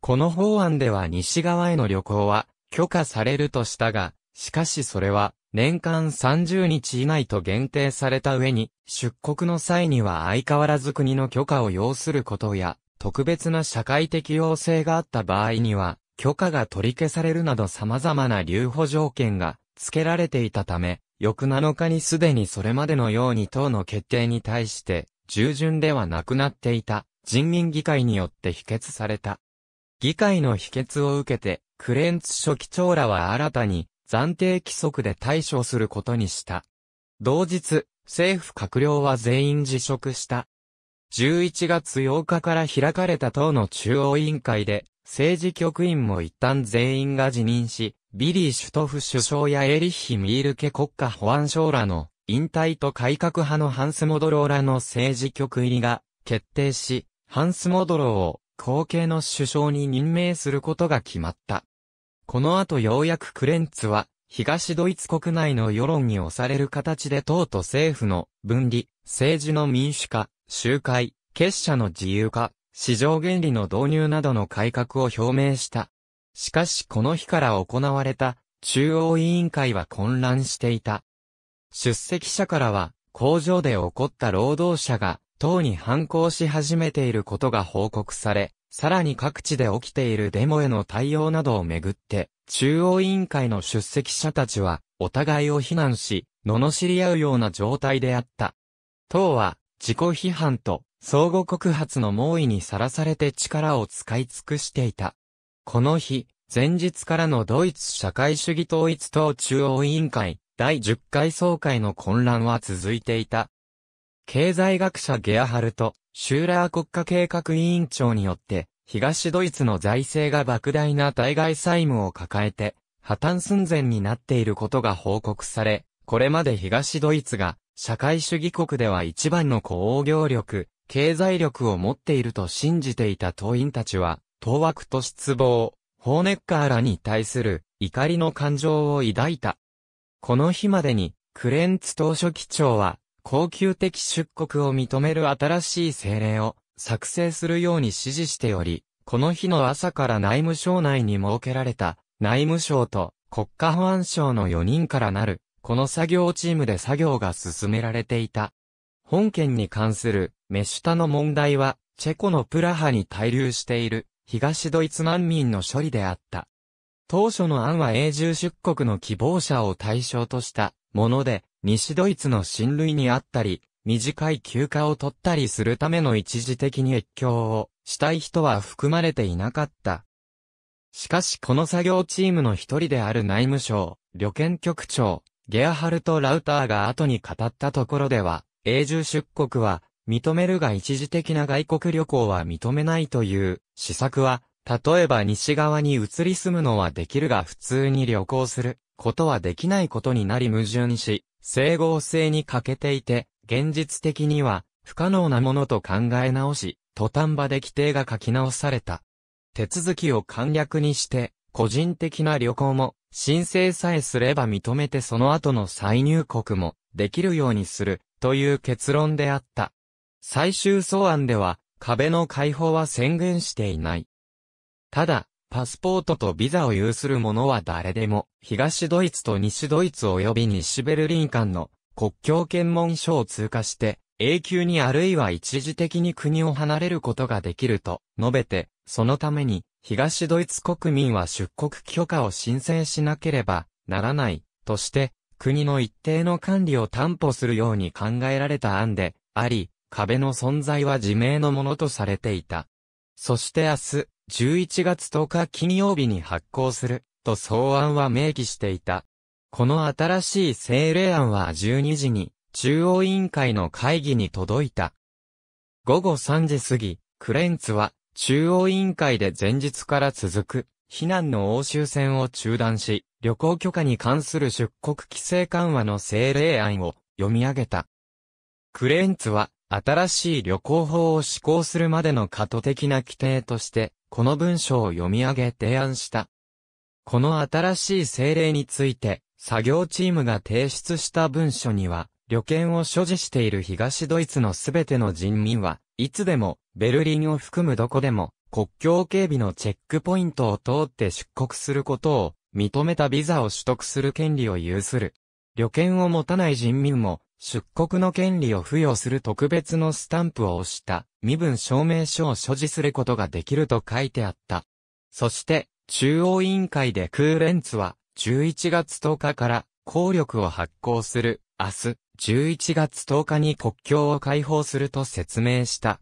この法案では西側への旅行は許可されるとしたが、しかしそれは年間30日以内と限定された上に、出国の際には相変わらず国の許可を要することや、特別な社会的要請があった場合には、許可が取り消されるなど様々な留保条件が付けられていたため、翌7日にすでにそれまでのように党の決定に対して、従順ではなくなっていた人民議会によって否決された。議会の否決を受けて、クレンツ書記長らは新たに暫定規則で対処することにした。同日、政府閣僚は全員辞職した。11月8日から開かれた党の中央委員会で、政治局員も一旦全員が辞任し、ビリー・シュトフ首相やエリッヒ・ミールケ国家保安省らの引退と改革派のハンス・モドローらの政治局入りが決定し、ハンス・モドローを後継の首相に任命することが決まった。この後ようやくクレンツは、東ドイツ国内の世論に押される形で党と政府の分離、政治の民主化、集会、結社の自由化、市場原理の導入などの改革を表明した。しかしこの日から行われた中央委員会は混乱していた。出席者からは工場で起こった労働者が党に反抗し始めていることが報告され、さらに各地で起きているデモへの対応などをめぐって、中央委員会の出席者たちはお互いを非難し、罵り合うような状態であった。党は自己批判と相互告発の猛威にさらされて力を使い尽くしていた。この日、前日からのドイツ社会主義統一党中央委員会第10回総会の混乱は続いていた。経済学者ゲアハルト、シューラー国家計画委員長によって、東ドイツの財政が莫大な対外債務を抱えて、破綻寸前になっていることが報告され、これまで東ドイツが社会主義国では一番の工業力、経済力を持っていると信じていた党員たちは、当惑と失望、ホーネッカーらに対する怒りの感情を抱いた。この日までに、クレンツ当初機長は、恒久的出国を認める新しい政令を作成するように指示しており、この日の朝から内務省内に設けられた内務省と国家保安省の4人からなる、この作業チームで作業が進められていた。本県に関するメシュタの問題は、チェコのプラハに滞留している東ドイツ難民の処理であった。当初の案は永住出国の希望者を対象としたもので、西ドイツの親類にあったり、短い休暇を取ったりするための一時的に越境をしたい人は含まれていなかった。しかしこの作業チームの一人である内務省、旅券局長、ゲアハルト・ラウターが後に語ったところでは、永住出国は認めるが一時的な外国旅行は認めないという施策は、例えば西側に移り住むのはできるが普通に旅行することはできないことになり矛盾し、整合性に欠けていて、現実的には不可能なものと考え直し、途端場で規定が書き直された。手続きを簡略にして、個人的な旅行も申請さえすれば認めてその後の再入国もできるようにするという結論であった。最終草案では、壁の解放は宣言していない。ただ、パスポートとビザを有する者は誰でも、東ドイツと西ドイツ及び西ベルリン間の国境検問所を通過して、永久にあるいは一時的に国を離れることができると述べて、そのために、東ドイツ国民は出国許可を申請しなければならないとして、国の一定の管理を担保するように考えられた案で、あり、壁の存在は自明のものとされていた。そして明日、11月10日金曜日に発行する、と草案は明記していた。この新しい政令案は12時に、中央委員会の会議に届いた。午後3時過ぎ、クレンツは、中央委員会で前日から続く、避難の欧州線を中断し、旅行許可に関する出国規制緩和の政令案を読み上げた。クレーンツは、新しい旅行法を施行するまでの過渡的な規定として、この文章を読み上げ提案した。この新しい政令について、作業チームが提出した文書には、旅券を所持している東ドイツのすべての人民は、いつでも、ベルリンを含むどこでも、国境警備のチェックポイントを通って出国することを認めたビザを取得する権利を有する。旅券を持たない人民も出国の権利を付与する特別のスタンプを押した身分証明書を所持することができると書いてあった。そして中央委員会でクーレンツは11月10日から効力を発行する明日11月10日に国境を開放すると説明した。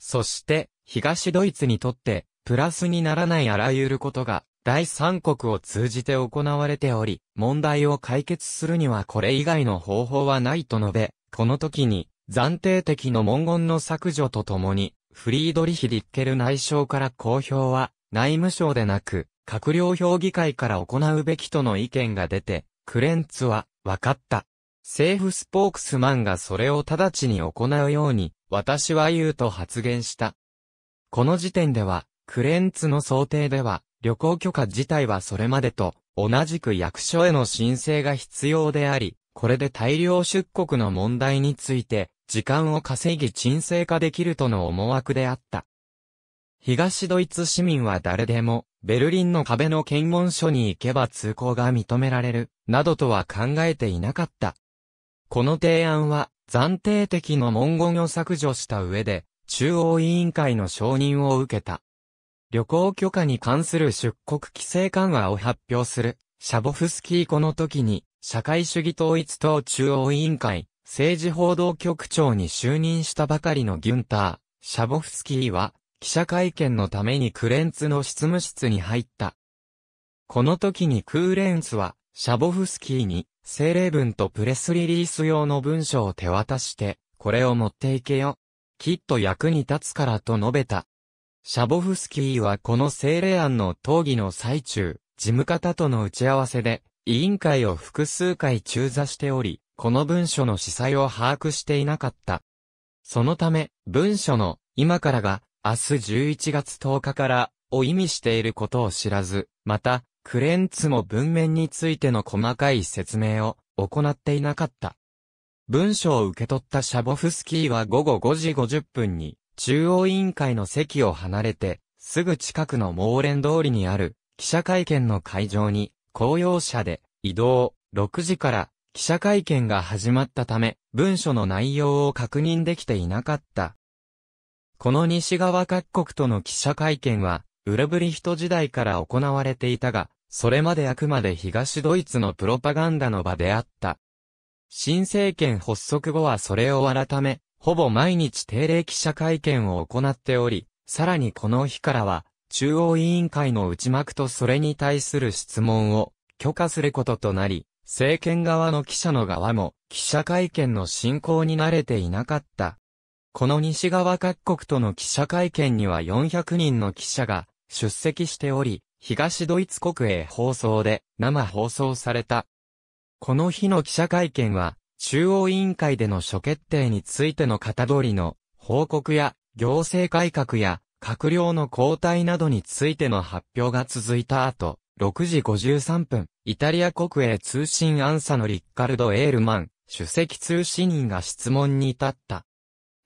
そして東ドイツにとって、プラスにならないあらゆることが、第三国を通じて行われており、問題を解決するにはこれ以外の方法はないと述べ、この時に、暫定的の文言の削除とともに、フリードリヒ・ディッケル内相から公表は、内務省でなく、閣僚評議会から行うべきとの意見が出て、クレンツは、分かった。政府スポークスマンがそれを直ちに行うように、私は言うと発言した。この時点では、クレンツの想定では、旅行許可自体はそれまでと同じく役所への申請が必要であり、これで大量出国の問題について、時間を稼ぎ沈静化できるとの思惑であった。東ドイツ市民は誰でも、ベルリンの壁の検問所に行けば通行が認められる、などとは考えていなかった。この提案は、暫定的の文言を削除した上で、中央委員会の承認を受けた。旅行許可に関する出国規制緩和を発表する、シャボフスキーこの時に、社会主義統一党中央委員会、政治報道局長に就任したばかりのギュンター、シャボフスキーは、記者会見のためにクレンツの執務室に入った。この時にクーレンツは、シャボフスキーに、政令文とプレスリリース用の文書を手渡して、これを持っていけよ、きっと役に立つからと述べた。シャボフスキーはこの政令案の討議の最中、事務方との打ち合わせで、委員会を複数回中座しており、この文書の司祭を把握していなかった。そのため、文書の、今からが、明日11月10日から、を意味していることを知らず、また、クレンツも文面についての細かい説明を行っていなかった。文書を受け取ったシャボフスキーは午後5時50分に、中央委員会の席を離れて、すぐ近くのモーレン通りにある、記者会見の会場に、公用車で、移動、6時から、記者会見が始まったため、文書の内容を確認できていなかった。この西側各国との記者会見は、ウブリヒト時代から行われていたが、それまであくまで東ドイツのプロパガンダの場であった。新政権発足後はそれを改め、ほぼ毎日定例記者会見を行っており、さらにこの日からは、中央委員会の内幕とそれに対する質問を許可することとなり、政権側の記者の側も記者会見の進行に慣れていなかった。この西側各国との記者会見には400人の記者が出席しており、東ドイツ国営放送で生放送された。この日の記者会見は、中央委員会での諸決定についての型通りの報告や行政改革や閣僚の交代などについての発表が続いた後、6時53分、イタリア国営通信アンサのリッカルド・エールマン、主席通信員が質問に至った。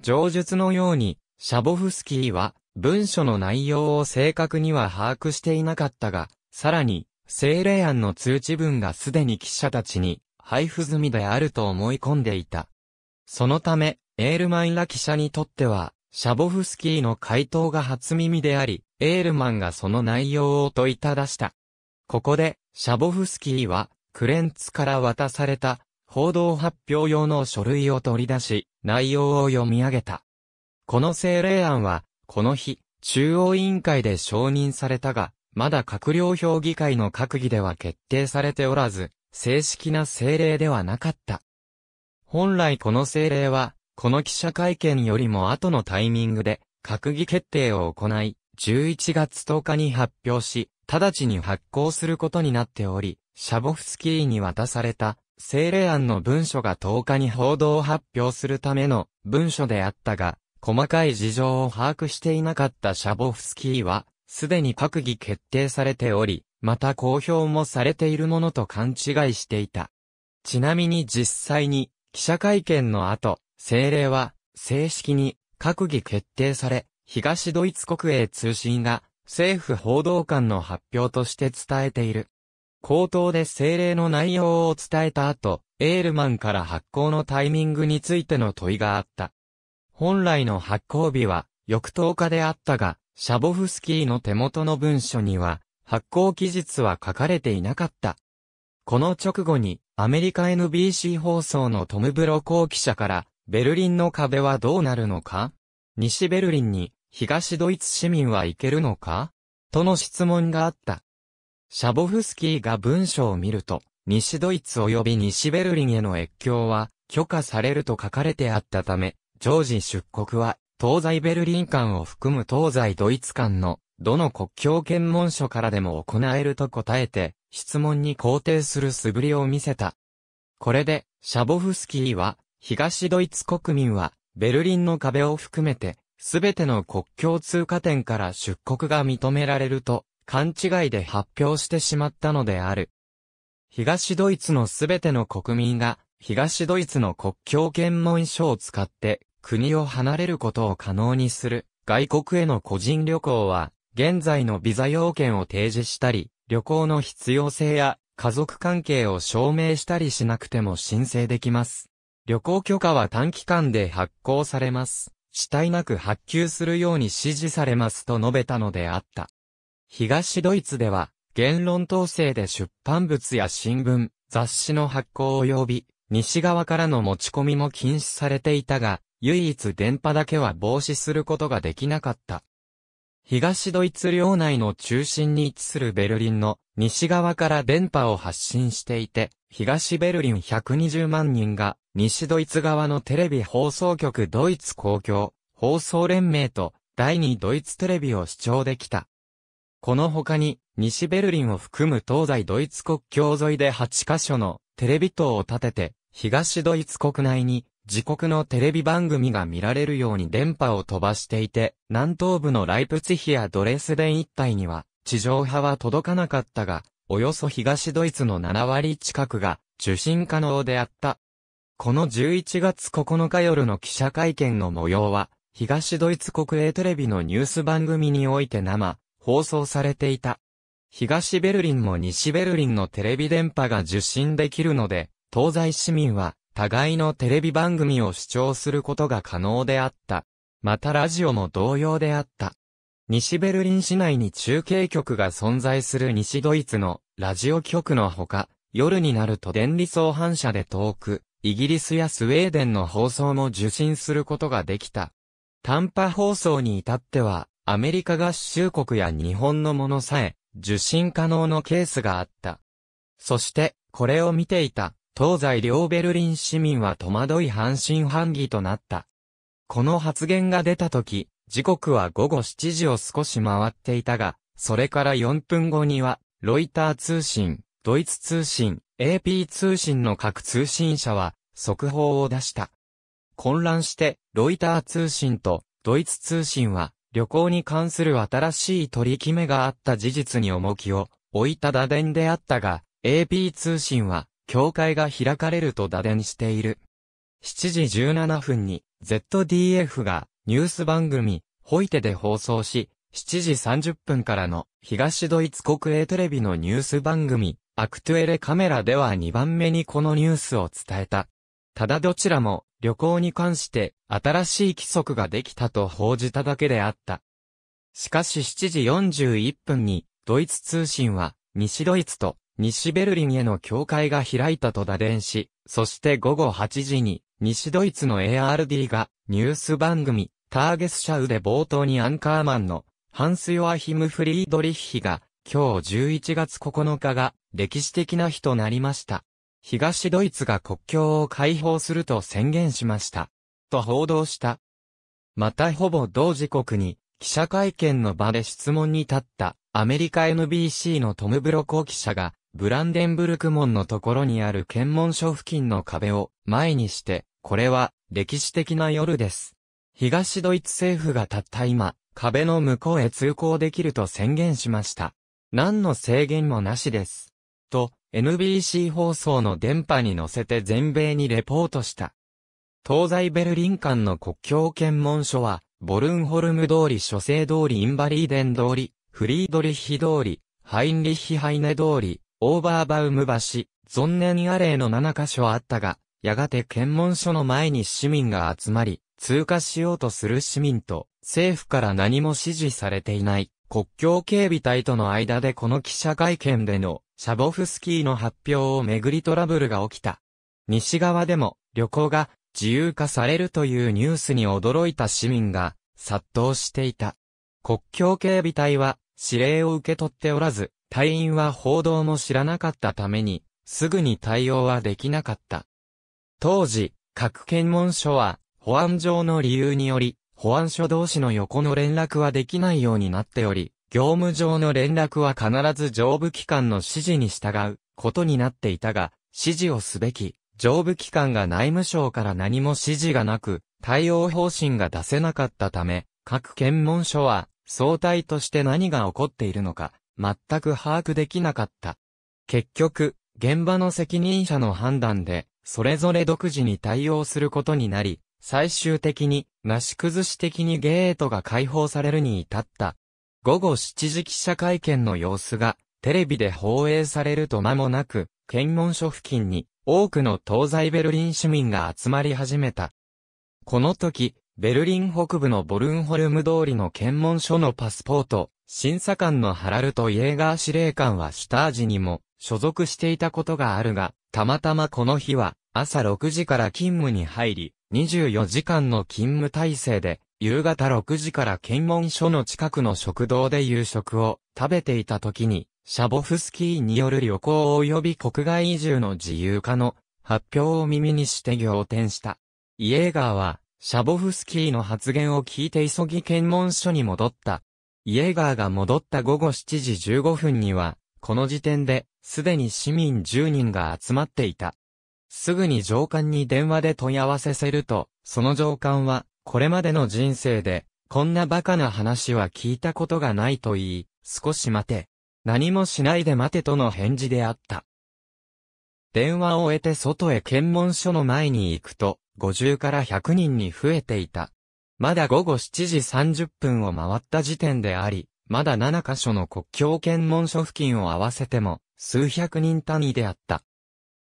上述のように、シャボフスキーは文書の内容を正確には把握していなかったが、さらに、政令案の通知文がすでに記者たちに配布済みであると思い込んでいた。そのため、エールマンら記者にとっては、シャボフスキーの回答が初耳であり、エールマンがその内容を問いただした。ここで、シャボフスキーは、クレンツから渡された、報道発表用の書類を取り出し、内容を読み上げた。この政令案は、この日、中央委員会で承認されたが、まだ閣僚評議会の閣議では決定されておらず、正式な政令ではなかった。本来この政令は、この記者会見よりも後のタイミングで、閣議決定を行い、11月10日に発表し、直ちに発行することになっており、シャボフスキーに渡された、政令案の文書が10日に報道を発表するための文書であったが、細かい事情を把握していなかったシャボフスキーは、すでに閣議決定されており、また公表もされているものと勘違いしていた。ちなみに実際に、記者会見の後、政令は、正式に、閣議決定され、東ドイツ国営通信が、政府報道官の発表として伝えている。口頭で政令の内容を伝えた後、エールマンから発行のタイミングについての問いがあった。本来の発行日は、翌10日であったが、シャボフスキーの手元の文書には、発行期日は書かれていなかった。この直後に、アメリカ NBC 放送のトム・ブロコー記者から、ベルリンの壁はどうなるのか西ベルリンに、東ドイツ市民は行けるのかとの質問があった。シャボフスキーが文書を見ると、西ドイツ及び西ベルリンへの越境は許可されると書かれてあったため、常時出国は東西ベルリン間を含む東西ドイツ間の、どの国境検問所からでも行えると答えて、質問に肯定する素振りを見せた。これで、シャボフスキーは、東ドイツ国民は、ベルリンの壁を含めて、すべての国境通過点から出国が認められると、勘違いで発表してしまったのである。東ドイツのすべての国民が、東ドイツの国境検問所を使って国を離れることを可能にする、外国への個人旅行は、現在のビザ要件を提示したり、旅行の必要性や家族関係を証明したりしなくても申請できます。旅行許可は短期間で発行されます。死体なく発給するように指示されますと述べたのであった。東ドイツでは、言論統制で出版物や新聞、雑誌の発行及び、西側からの持ち込みも禁止されていたが、唯一電波だけは防止することができなかった。東ドイツ領内の中心に位置するベルリンの西側から電波を発信していて、東ベルリン120万人が西ドイツ側のテレビ放送局ドイツ公共放送連盟と第2ドイツテレビを視聴できた。この他に西ベルリンを含む東西ドイツ国境沿いで8カ所のテレビ塔を建てて東ドイツ国内に自国のテレビ番組が見られるように電波を飛ばしていて、南東部のライプツヒやドレスデン一帯には、地上波は届かなかったが、およそ東ドイツの7割近くが受信可能であった。この11月9日夜の記者会見の模様は、東ドイツ国営テレビのニュース番組において生、放送されていた。東ベルリンも西ベルリンのテレビ電波が受信できるので、東西市民は互いのテレビ番組を視聴することが可能であった。またラジオも同様であった。西ベルリン市内に中継局が存在する西ドイツのラジオ局のほか、夜になると電離相反射で遠く、イギリスやスウェーデンの放送も受信することができた。短波放送に至っては、アメリカ合衆国や日本のものさえ、受信可能のケースがあった。そして、これを見ていた、東西両ベルリン市民は戸惑い半信半疑となった。この発言が出た時、時刻は午後7時を少し回っていたが、それから4分後には、ロイター通信、ドイツ通信、AP 通信の各通信社は、速報を出した。混乱して、ロイター通信とドイツ通信は、旅行に関する新しい取り決めがあった事実に重きを置いた打電であったが、AP 通信は、教会が開かれると打電している。7時17分に ZDF がニュース番組、ホイテで放送し、7時30分からの東ドイツ国営テレビのニュース番組、アクトゥエレカメラでは2番目にこのニュースを伝えた。ただどちらも旅行に関して新しい規則ができたと報じただけであった。しかし7時41分にドイツ通信は西ドイツと西ベルリンへの教会が開いたと打電し、そして午後8時に、西ドイツの ARD が、ニュース番組、ターゲスシャウで冒頭にアンカーマンの、ハンス・ヨアヒム・フリードリッヒが、今日11月9日が、歴史的な日となりました。東ドイツが国境を解放すると宣言しました。と報道した。またほぼ同時刻に、記者会見の場で質問に立った、アメリカ NBC のトム・ブロコ記者が、ブランデンブルク門のところにある検問所付近の壁を前にして、これは歴史的な夜です。東ドイツ政府がたった今、壁の向こうへ通行できると宣言しました。何の制限もなしです。と、NBC 放送の電波に乗せて全米にレポートした。東西ベルリン間の国境検問所は、ボルンホルム通り諸生通りインバリーデン通り、フリードリッヒ通り、ハインリッヒハイネ通り、オーバーバウム橋、ゾンネニアレーの7カ所あったが、やがて検問所の前に市民が集まり、通過しようとする市民と、政府から何も指示されていない国境警備隊との間でこの記者会見でのシャボフスキーの発表をめぐりトラブルが起きた。西側でも旅行が自由化されるというニュースに驚いた市民が殺到していた。国境警備隊は指令を受け取っておらず、隊員は報道も知らなかったために、すぐに対応はできなかった。当時、各検問所は、保安上の理由により、保安署同士の横の連絡はできないようになっており、業務上の連絡は必ず上部機関の指示に従うことになっていたが、指示をすべき上部機関が内務省から何も指示がなく、対応方針が出せなかったため、各検問所は、総体として何が起こっているのか、全く把握できなかった。結局、現場の責任者の判断で、それぞれ独自に対応することになり、最終的に、なし崩し的にゲートが解放されるに至った。午後7時記者会見の様子が、テレビで放映されると間もなく、検問所付近に、多くの東西ベルリン市民が集まり始めた。この時、ベルリン北部のボルンホルム通りの検問所のパスポート、審査官のハラルト・イエーガー司令官はシュタージにも所属していたことがあるが、たまたまこの日は朝6時から勤務に入り、24時間の勤務体制で、夕方6時から検問所の近くの食堂で夕食を食べていた時に、シャボフスキーによる旅行及び国外移住の自由化の発表を耳にして仰天した。イエーガーは、シャボフスキーの発言を聞いて急ぎ検問所に戻った。イエーガーが戻った午後7時15分には、この時点で、すでに市民10人が集まっていた。すぐに上官に電話で問い合わせせると、その上官は、これまでの人生で、こんな馬鹿な話は聞いたことがないと言い、少し待て。何もしないで待てとの返事であった。電話を終えて外へ検問所の前に行くと、50から100人に増えていた。まだ午後7時30分を回った時点であり、まだ7カ所の国境検問所付近を合わせても、数百人単位であった。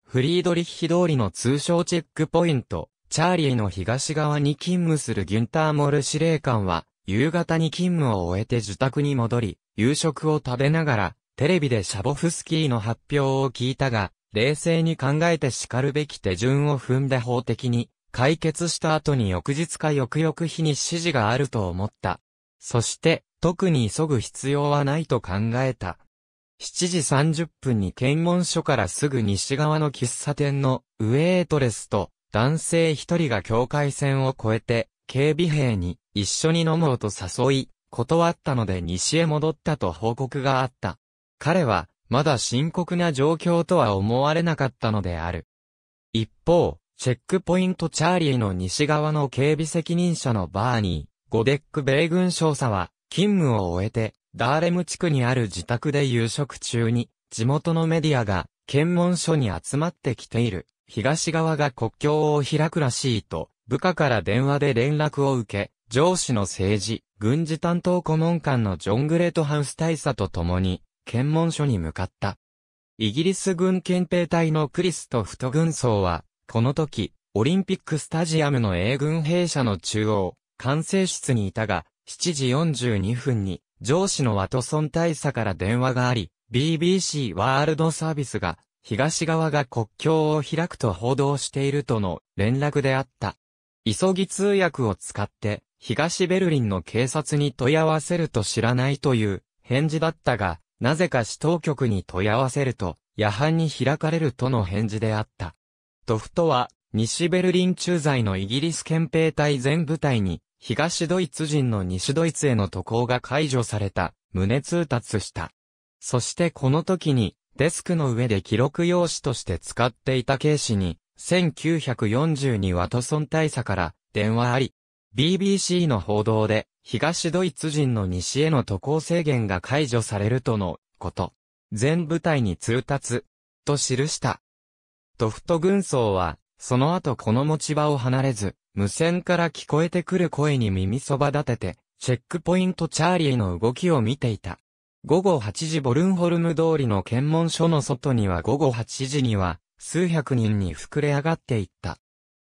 フリードリッヒ通りの通称チェックポイント、チャーリーの東側に勤務するギュンター・モル司令官は、夕方に勤務を終えて自宅に戻り、夕食を食べながら、テレビでシャボフスキーの発表を聞いたが、冷静に考えて叱るべき手順を踏んで法的に解決した後に翌日か翌々日に指示があると思った。そして、特に急ぐ必要はないと考えた。7時30分に検問所からすぐ西側の喫茶店のウェイトレスと男性一人が境界線を越えて警備兵に一緒に飲もうと誘い、断ったので西へ戻ったと報告があった。彼はまだ深刻な状況とは思われなかったのである。一方、チェックポイントチャーリーの西側の警備責任者のバーニー、ゴデック米軍少佐は、勤務を終えて、ダーレム地区にある自宅で夕食中に、地元のメディアが、検問所に集まってきている、東側が国境を開くらしいと、部下から電話で連絡を受け、上司の政治、軍事担当顧問官のジョン・グレートハウス大佐と共に、検問所に向かった。イギリス軍憲兵隊のクリストフト軍曹は、この時、オリンピックスタジアムの英軍兵舎の中央、管制室にいたが、7時42分に、上司のワトソン大佐から電話があり、BBC ワールドサービスが、東側が国境を開くと報道しているとの連絡であった。急ぎ通訳を使って、東ベルリンの警察に問い合わせると知らないという返事だったが、なぜか市当局に問い合わせると、夜半に開かれるとの返事であった。ドフトは、西ベルリン駐在のイギリス憲兵隊全部隊に、東ドイツ人の西ドイツへの渡航が解除された、旨通達した。そしてこの時に、デスクの上で記録用紙として使っていたケースに、1942ワトソン大佐から電話あり、BBC の報道で、東ドイツ人の西への渡航制限が解除されるとのこと。全部隊に通達、と記した。ドフト軍曹は、その後この持ち場を離れず、無線から聞こえてくる声に耳そば立てて、チェックポイントチャーリーの動きを見ていた。午後8時ボルンホルム通りの検問所の外には午後8時には、数百人に膨れ上がっていった。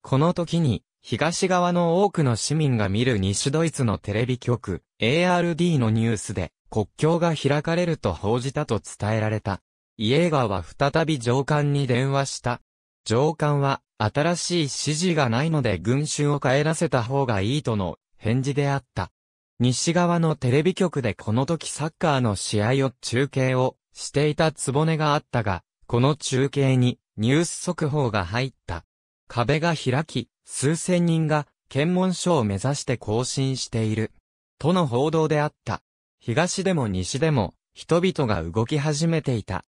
この時に、東側の多くの市民が見る西ドイツのテレビ局、ARD のニュースで、国境が開かれると報じたと伝えられた。イエーガーは再び上官に電話した。上官は、新しい指示がないので群衆を帰らせた方がいいとの返事であった。西側のテレビ局でこの時サッカーの試合を中継をしていたつぼねがあったが、この中継にニュース速報が入った。壁が開き、数千人が検問所を目指して更新している。との報道であった。東でも西でも人々が動き始めていた。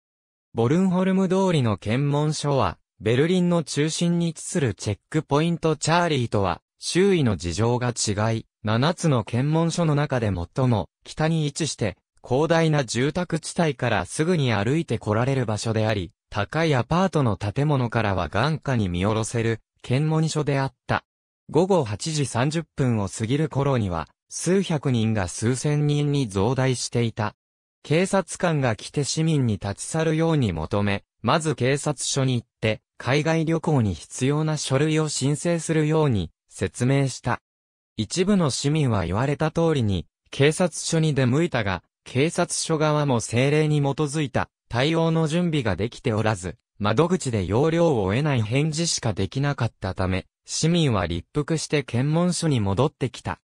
ボルンホルム通りの検問所は、ベルリンの中心に位置するチェックポイントチャーリーとは、周囲の事情が違い、7つの検問所の中で最も北に位置して、広大な住宅地帯からすぐに歩いて来られる場所であり、高いアパートの建物からは眼下に見下ろせる検問所であった。午後8時30分を過ぎる頃には、数百人が数千人に増大していた。警察官が来て市民に立ち去るように求め、まず警察署に行って、海外旅行に必要な書類を申請するように説明した。一部の市民は言われた通りに、警察署に出向いたが、警察署側も政令に基づいた対応の準備ができておらず、窓口で要領を得ない返事しかできなかったため、市民は立腹して検問所に戻ってきた。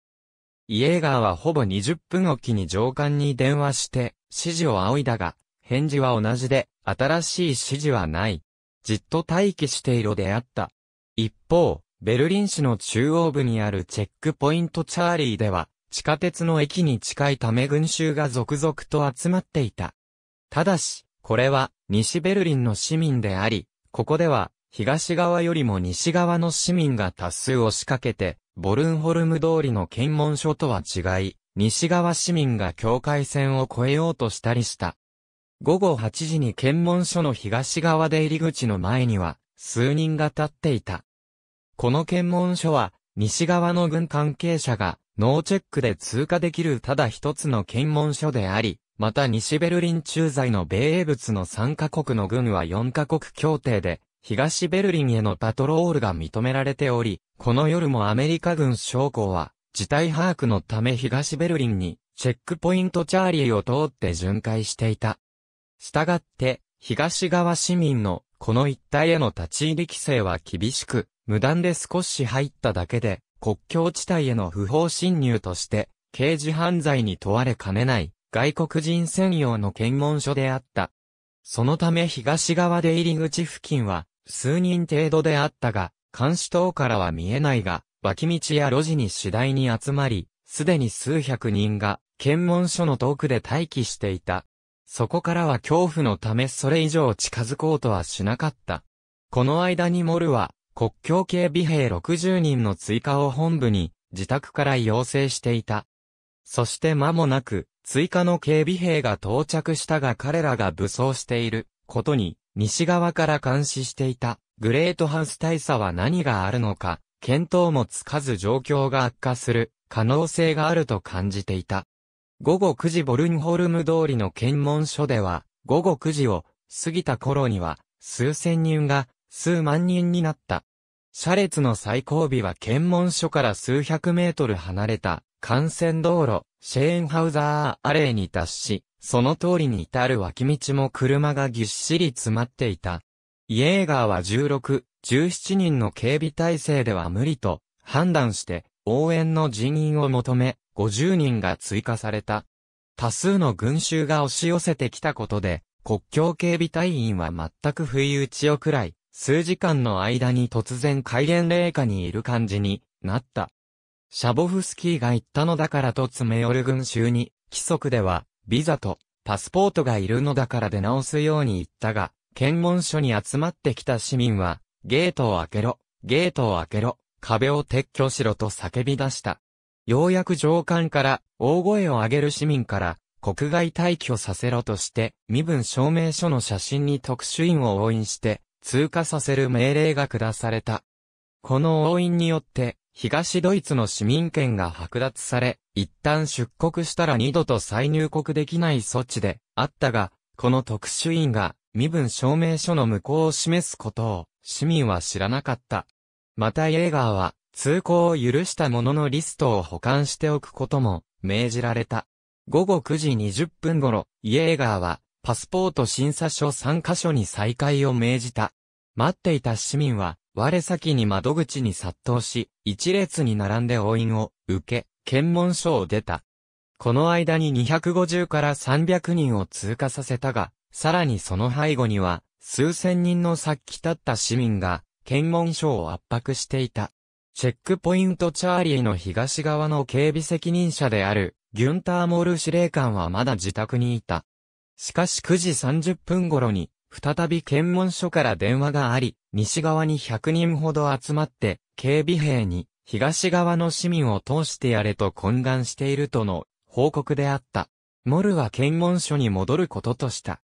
イエーガーはほぼ20分おきに上官に電話して、指示を仰いだが、返事は同じで、新しい指示はない。じっと待機しているであった。一方、ベルリン市の中央部にあるチェックポイントチャーリーでは、地下鉄の駅に近いため群衆が続々と集まっていた。ただし、これは西ベルリンの市民であり、ここでは東側よりも西側の市民が多数押しかけて、ボルンホルム通りの検問所とは違い、西側市民が境界線を越えようとしたりした。午後8時に検問所の東側出入り口の前には、数人が立っていた。この検問所は、西側の軍関係者が、ノーチェックで通過できるただ一つの検問所であり、また西ベルリン駐在の米英物の3カ国の軍は4カ国協定で、東ベルリンへのパトロールが認められており、この夜もアメリカ軍将校は、事態把握のため東ベルリンに、チェックポイントチャーリーを通って巡回していた。したがって、東側市民のこの一帯への立ち入り規制は厳しく、無断で少し入っただけで、国境地帯への不法侵入として、刑事犯罪に問われかねない外国人専用の検問所であった。そのため東側出入り口付近は数人程度であったが、監視塔からは見えないが、脇道や路地に次第に集まり、すでに数百人が、検問所の遠くで待機していた。そこからは恐怖のためそれ以上近づこうとはしなかった。この間にモルは、国境警備兵60人の追加を本部に、自宅から要請していた。そして間もなく、追加の警備兵が到着したが彼らが武装していることに、西側から監視していた。グレートハウス大佐は何があるのか、見当もつかず状況が悪化する可能性があると感じていた。午後9時ボルンホルム通りの検問所では、午後9時を過ぎた頃には、数千人が数万人になった。車列の最後尾は検問所から数百メートル離れた幹線道路、シェーンハウザーアレーに達し、その通りに至る脇道も車がぎっしり詰まっていた。イエーガーは16、17人の警備体制では無理と判断して応援の人員を求め50人が追加された。多数の群衆が押し寄せてきたことで国境警備隊員は全く不意打ちをくらい数時間の間に突然戒厳令下にいる感じになった。シャボフスキーが言ったのだからと詰め寄る群衆に規則ではビザとパスポートがいるのだから出直すように言ったが、検問所に集まってきた市民は、ゲートを開けろ、ゲートを開けろ、壁を撤去しろと叫び出した。ようやく上官から、大声を上げる市民から、国外退去させろとして、身分証明書の写真に特殊員を押印して、通過させる命令が下された。この押印によって、東ドイツの市民権が剥奪され、一旦出国したら二度と再入国できない措置であったが、この特殊員が身分証明書の無効を示すことを市民は知らなかった。またイエーガーは通行を許した者のリストを保管しておくことも命じられた。午後9時20分頃、イエーガーはパスポート審査書3カ所に再開を命じた。待っていた市民は我先に窓口に殺到し、一列に並んで応印を受け、検問所を出た。この間に250から300人を通過させたが、さらにその背後には、数千人の殺気立った市民が、検問所を圧迫していた。チェックポイントチャーリーの東側の警備責任者である、ギュンター・モール司令官はまだ自宅にいた。しかし9時30分頃に、再び検問所から電話があり、西側に100人ほど集まって、警備兵に、東側の市民を通してやれと懇願しているとの報告であった。モルは検問所に戻ることとした。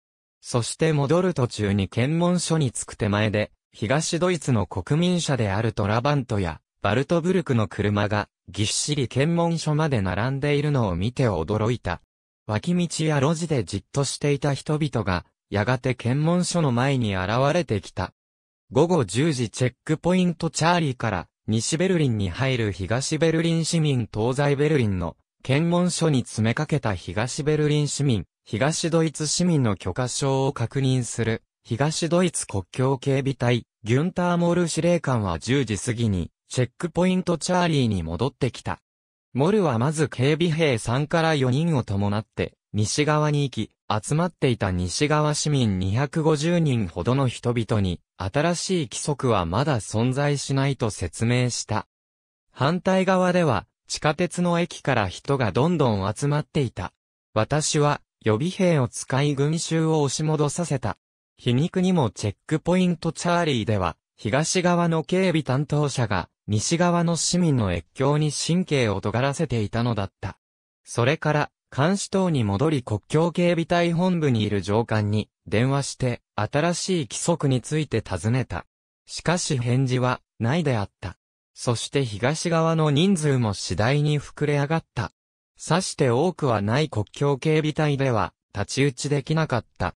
そして戻る途中に検問所に着く手前で、東ドイツの国民車であるトラバントや、バルトブルクの車が、ぎっしり検問所まで並んでいるのを見て驚いた。脇道や路地でじっとしていた人々が、やがて検問所の前に現れてきた。午後10時チェックポイントチャーリーから、西ベルリンに入る東ベルリン市民東西ベルリンの検問所に詰めかけた東ベルリン市民、東ドイツ市民の許可証を確認する、東ドイツ国境警備隊、ギュンター・モル司令官は10時過ぎに、チェックポイントチャーリーに戻ってきた。モルはまず警備兵3から4人を伴って、西側に行き、集まっていた西側市民250人ほどの人々に、新しい規則はまだ存在しないと説明した。反対側では、地下鉄の駅から人がどんどん集まっていた。私は、予備兵を使い群衆を押し戻させた。皮肉にもチェックポイントチャーリーでは、東側の警備担当者が、西側の市民の越境に神経を尖らせていたのだった。それから、監視等に戻り国境警備隊本部にいる上官に電話して新しい規則について尋ねた。しかし返事はないであった。そして東側の人数も次第に膨れ上がった。さして多くはない国境警備隊では、立ち打ちできなかった。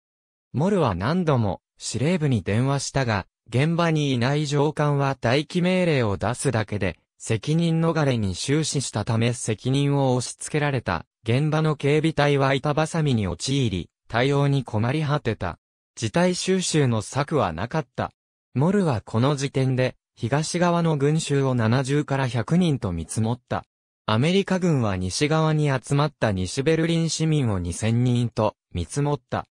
モルは何度も、司令部に電話したが、現場にいない上官は待機命令を出すだけで、責任逃れに終始したため責任を押し付けられた。現場の警備隊は板挟みに陥り、対応に困り果てた。事態収集の策はなかった。モルはこの時点で、東側の群衆を70から100人と見積もった。アメリカ軍は西側に集まった西ベルリン市民を2000人と見積もった。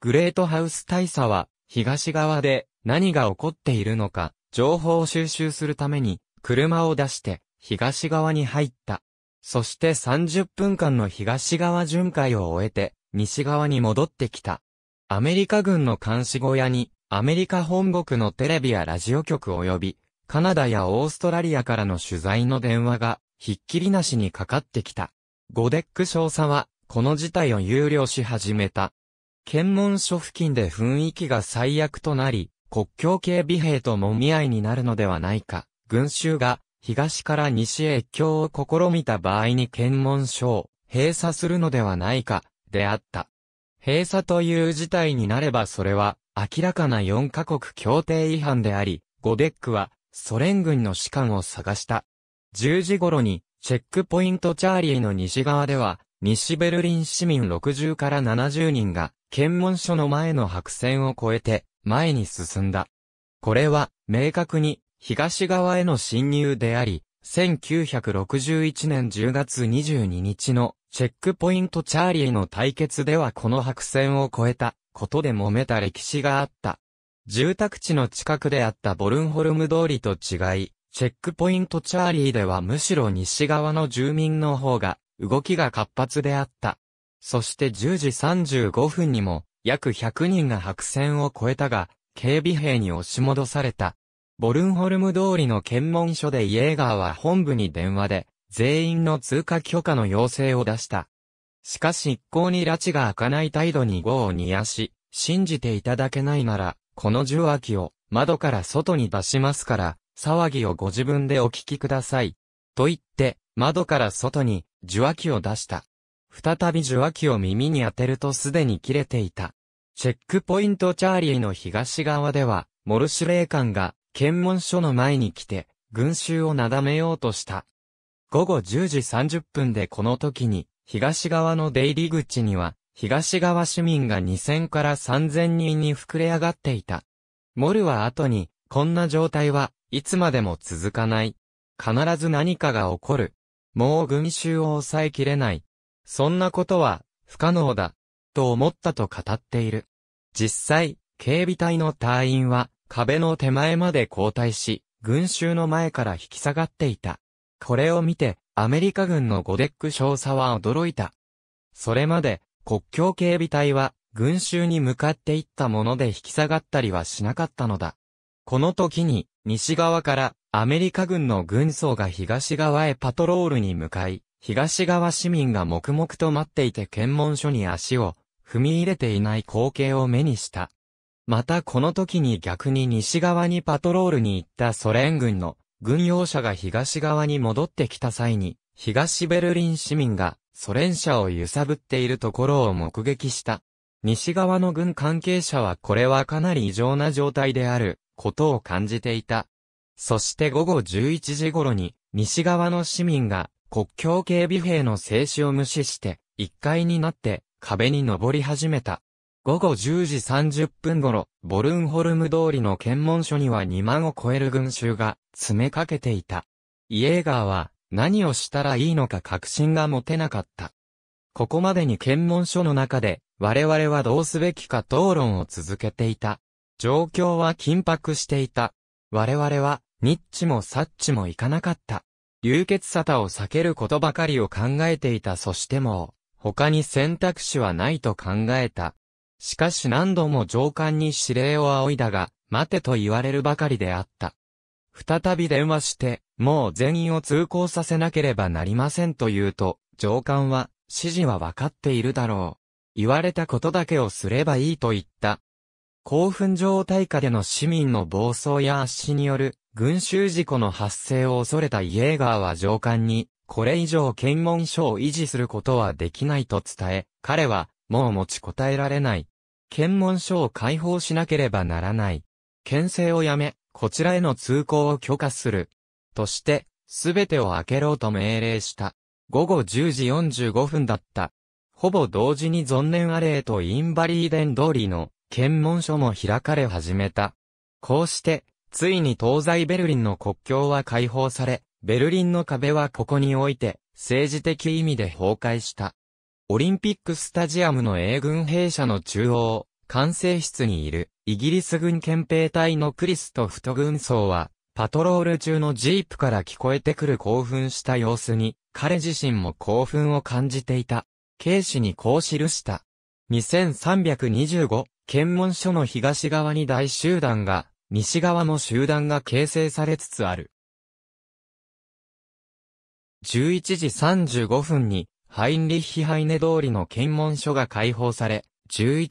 グレートハウス大佐は東側で何が起こっているのか情報を収集するために車を出して東側に入った。そして30分間の東側巡回を終えて西側に戻ってきた。アメリカ軍の監視小屋にアメリカ本国のテレビやラジオ局及びカナダやオーストラリアからの取材の電話がひっきりなしにかかってきた。ゴデック少佐は、この事態を有料し始めた。検問所付近で雰囲気が最悪となり、国境警備兵ともみ合いになるのではないか。群衆が、東から西へ越境を試みた場合に検問所を閉鎖するのではないか、であった。閉鎖という事態になればそれは、明らかな4カ国協定違反であり、ゴデックは、ソ連軍の士官を探した。10時頃に、チェックポイントチャーリーの西側では、西ベルリン市民60から70人が、検問所の前の白線を越えて、前に進んだ。これは、明確に、東側への侵入であり、1961年10月22日の、チェックポイントチャーリーの対決ではこの白線を越えた、ことで揉めた歴史があった。住宅地の近くであったボルンホルム通りと違い、チェックポイントチャーリーではむしろ西側の住民の方が動きが活発であった。そして10時35分にも約100人が白線を越えたが、警備兵に押し戻された。ボルンホルム通りの検問所でイエーガーは本部に電話で、全員の通過許可の要請を出した。しかし一向に拉致が開かない態度に業を煮やし、信じていただけないなら、この受話器を窓から外に出しますから、騒ぎをご自分でお聞きください。と言って、窓から外に受話器を出した。再び受話器を耳に当てるとすでに切れていた。チェックポイントチャーリーの東側では、モル司令官が検問所の前に来て、群衆をなだめようとした。午後10時30分でこの時に、東側の出入り口には、東側市民が2000から3000人に膨れ上がっていた。モルは後に、こんな状態はいつまでも続かない。必ず何かが起こる。もう群衆を抑えきれない。そんなことは不可能だ。と思ったと語っている。実際、警備隊の隊員は壁の手前まで後退し、群衆の前から引き下がっていた。これを見て、アメリカ軍のゴデック少佐は驚いた。それまで、国境警備隊は、群衆に向かっていったもので引き下がったりはしなかったのだ。この時に、西側からアメリカ軍の軍曹が東側へパトロールに向かい、東側市民が黙々と待っていて検問所に足を踏み入れていない光景を目にした。またこの時に逆に西側にパトロールに行ったソ連軍の軍用車が東側に戻ってきた際に、東ベルリン市民がソ連車を揺さぶっているところを目撃した。西側の軍関係者はこれはかなり異常な状態である。ことを感じていた。そして午後11時頃に、西側の市民が国境警備兵の制止を無視して、1階になって壁に登り始めた。午後10時30分頃、ボルンホルム通りの検問所には2万を超える群衆が詰めかけていた。イエーガーは何をしたらいいのか確信が持てなかった。ここまでに検問所の中で我々はどうすべきか討論を続けていた。状況は緊迫していた。我々は、ニッチもサッチもいかなかった。流血沙汰を避けることばかりを考えていたそしても、他に選択肢はないと考えた。しかし何度も上官に指令を仰いだが、待てと言われるばかりであった。再び電話して、もう全員を通行させなければなりませんと言うと、上官は、指示はわかっているだろう。言われたことだけをすればいいと言った。興奮状態下での市民の暴走や圧死による群衆事故の発生を恐れたイエーガーは上官に、これ以上検問所を維持することはできないと伝え、彼は、もう持ちこたえられない。検問所を解放しなければならない。牽制をやめ、こちらへの通行を許可する。として、すべてを開けろと命令した。午後10時45分だった。ほぼ同時に存念アレーとインバリーデン通りの検問所も開かれ始めた。こうして、ついに東西ベルリンの国境は解放され、ベルリンの壁はここにおいて、政治的意味で崩壊した。オリンピックスタジアムの英軍兵舎の中央、管制室にいる、イギリス軍憲兵隊のクリストフト軍曹は、パトロール中のジープから聞こえてくる興奮した様子に、彼自身も興奮を感じていた。警視にこう記した。2325検問所の東側に大集団が、西側も集団が形成されつつある。11時35分に、ハインリッヒハイネ通りの検問所が開放され、11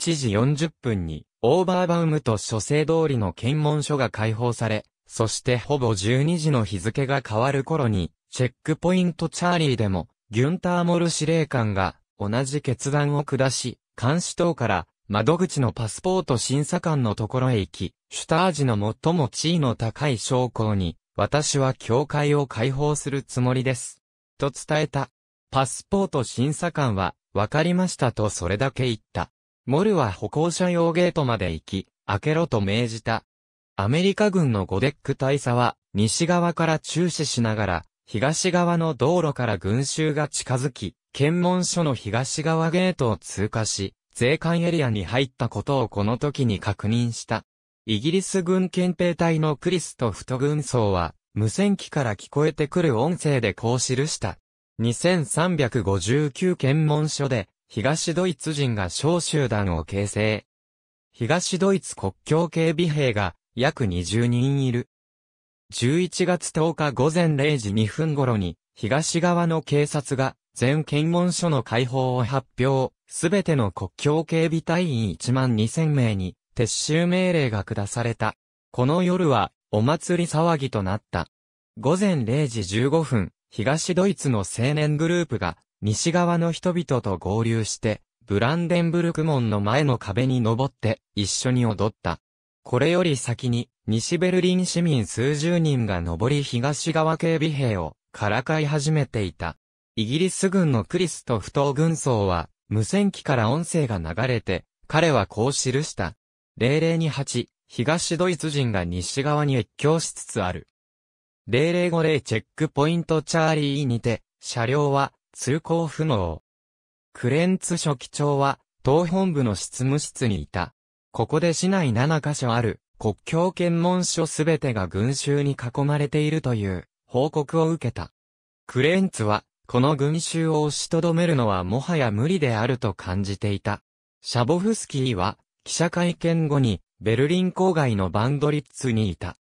時40分に、オーバーバウムと諸生通りの検問所が開放され、そしてほぼ12時の日付が変わる頃に、チェックポイントチャーリーでも、ギュンターモル司令官が、同じ決断を下し、監視塔から、窓口のパスポート審査官のところへ行き、シュタージの最も地位の高い将校に、私は教会を解放するつもりです。と伝えた。パスポート審査官は、わかりましたとそれだけ言った。モルは歩行者用ゲートまで行き、開けろと命じた。アメリカ軍のゴデック大佐は、西側から注視しながら、東側の道路から群衆が近づき、検問所の東側ゲートを通過し、税関エリアに入ったことをこの時に確認した。イギリス軍憲兵隊のクリストフト軍曹は、無線機から聞こえてくる音声でこう記した。2359検問所で、東ドイツ人が小集団を形成。東ドイツ国境警備兵が約20人いる。11月10日午前0時2分頃に、東側の警察が全検問所の解放を発表、すべての国境警備隊員1万2000名に撤収命令が下された。この夜はお祭り騒ぎとなった。午前0時15分、東ドイツの青年グループが西側の人々と合流して、ブランデンブルク門の前の壁に登って一緒に踊った。これより先に西ベルリン市民数十人が登り東側警備兵をからかい始めていた。イギリス軍のクリスト不当軍曹は、無線機から音声が流れて、彼はこう記した。0028、東ドイツ人が西側に越境しつつある。0050チェックポイントチャーリーにて、車両は通行不能。クレンツ書記長は、党本部の執務室にいた。ここで市内7カ所ある、国境検問所すべてが群衆に囲まれているという、報告を受けた。クレンツは、この群衆を押しとどめるのはもはや無理であると感じていた。シャボフスキーは、記者会見後に、ベルリン郊外のバンドリッツにいた。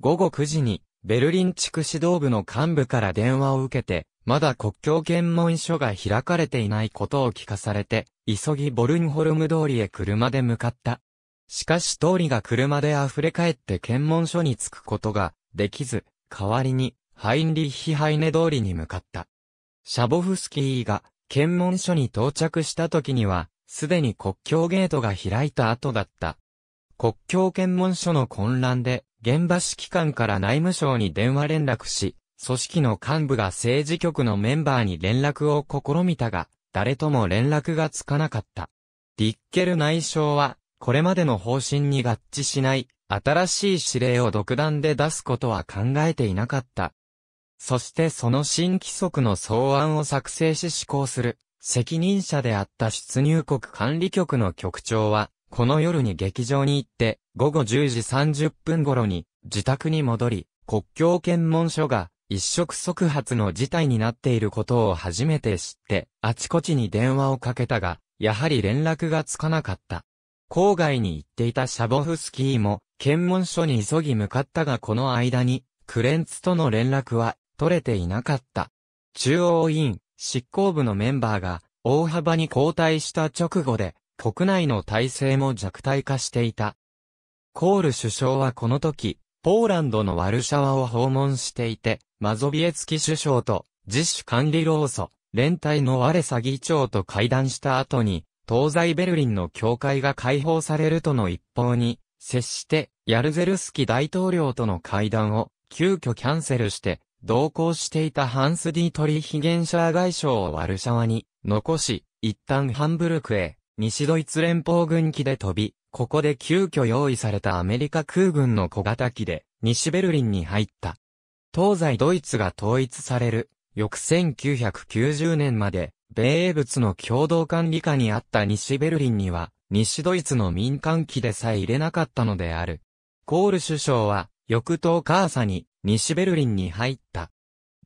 午後9時に、ベルリン地区指導部の幹部から電話を受けて、まだ国境検問所が開かれていないことを聞かされて、急ぎボルンホルム通りへ車で向かった。しかし通りが車で溢れ返って検問所に着くことができず、代わりにハインリッヒハイネ通りに向かった。シャボフスキーが検問所に到着した時には、すでに国境ゲートが開いた後だった。国境検問所の混乱で、現場指揮官から内務省に電話連絡し、組織の幹部が政治局のメンバーに連絡を試みたが、誰とも連絡がつかなかった。ディッケル内相は、これまでの方針に合致しない、新しい指令を独断で出すことは考えていなかった。そしてその新規則の草案を作成し施行する、責任者であった出入国管理局の局長は、この夜に劇場に行って、午後10時30分頃に、自宅に戻り、国境検問所が、一触即発の事態になっていることを初めて知って、あちこちに電話をかけたが、やはり連絡がつかなかった。郊外に行っていたシャボフスキーも、検問所に急ぎ向かったがこの間に、クレンツとの連絡は取れていなかった。中央委員、執行部のメンバーが大幅に後退した直後で、国内の体制も弱体化していた。コール首相はこの時、ポーランドのワルシャワを訪問していて、マゾビエツキ首相と自主管理労組、連帯のワレサ議長と会談した後に、東西ベルリンの境界が解放されるとの一方に、接して、ヤルゼルスキ大統領との会談を、急遽キャンセルして、同行していたハンス・ディ・ートリヒゲンシャー外相をワルシャワに残し、一旦ハンブルクへ、西ドイツ連邦軍機で飛び、ここで急遽用意されたアメリカ空軍の小型機で、西ベルリンに入った。東西ドイツが統一される、翌1990年まで、米英物の共同管理下にあった西ベルリンには、西ドイツの民間機でさえ入れなかったのである。コール首相は、翌10日朝に、西ベルリンに入った。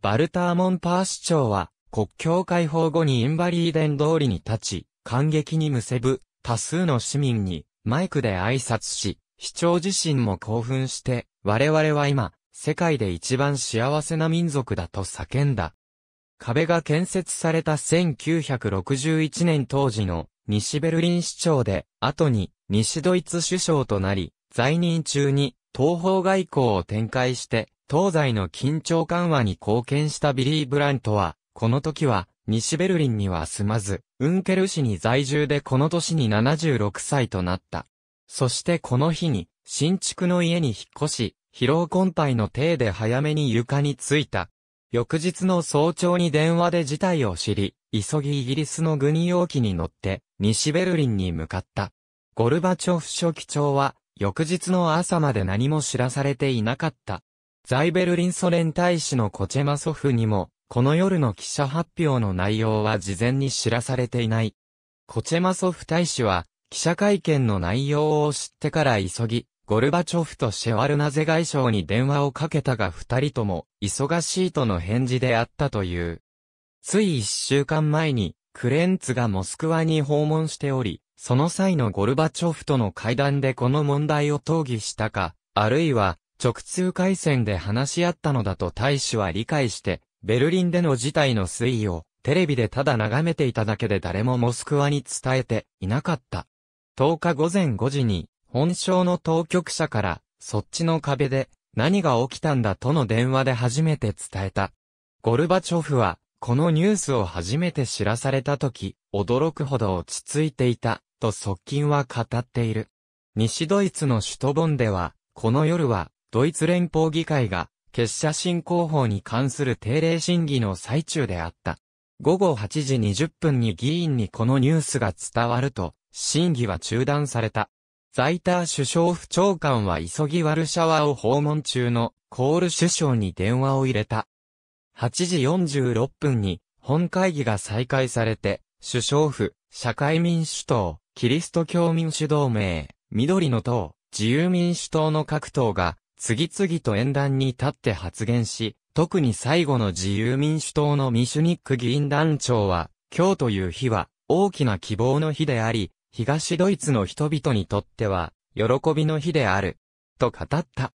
バルターモンパー市長は、国境解放後にインバリーデン通りに立ち、感激にむせぶ、多数の市民に、マイクで挨拶し、市長自身も興奮して、我々は今、世界で一番幸せな民族だと叫んだ。壁が建設された1961年当時の西ベルリン市長で、後に西ドイツ首相となり、在任中に東方外交を展開して東西の緊張緩和に貢献したビリー・ブラントは、この時は、西ベルリンには住まず、ウンケル市に在住でこの年に76歳となった。そしてこの日に、新築の家に引っ越し、疲労困憊の体で早めに床に着いた。翌日の早朝に電話で事態を知り、急ぎイギリスの軍用機に乗って、西ベルリンに向かった。ゴルバチョフ書記長は、翌日の朝まで何も知らされていなかった。ザイベルリンソ連大使のコチェマソフにも、この夜の記者発表の内容は事前に知らされていない。コチェマソフ大使は、記者会見の内容を知ってから急ぎ、ゴルバチョフとシェワルナゼ外相に電話をかけたが二人とも、忙しいとの返事であったという。つい一週間前に、クレンツがモスクワに訪問しており、その際のゴルバチョフとの会談でこの問題を討議したか、あるいは、直通回線で話し合ったのだと大使は理解して、ベルリンでの事態の推移を、テレビでただ眺めていただけで誰もモスクワに伝えていなかった。10日午前5時に、本省の当局者から、そっちの壁で、何が起きたんだとの電話で初めて伝えた。ゴルバチョフは、このニュースを初めて知らされた時、驚くほど落ち着いていた、と側近は語っている。西ドイツの首都ボンでは、この夜は、ドイツ連邦議会が、結社進行法に関する定例審議の最中であった。午後8時20分に議員にこのニュースが伝わると、審議は中断された。ザイター首相府長官は急ぎワルシャワを訪問中のコール首相に電話を入れた。8時46分に本会議が再開されて、首相府、社会民主党、キリスト教民主同盟、緑の党、自由民主党の各党が次々と演壇に立って発言し、特に最後の自由民主党のミシュニック議員団長は、今日という日は大きな希望の日であり、東ドイツの人々にとっては、喜びの日である、と語った。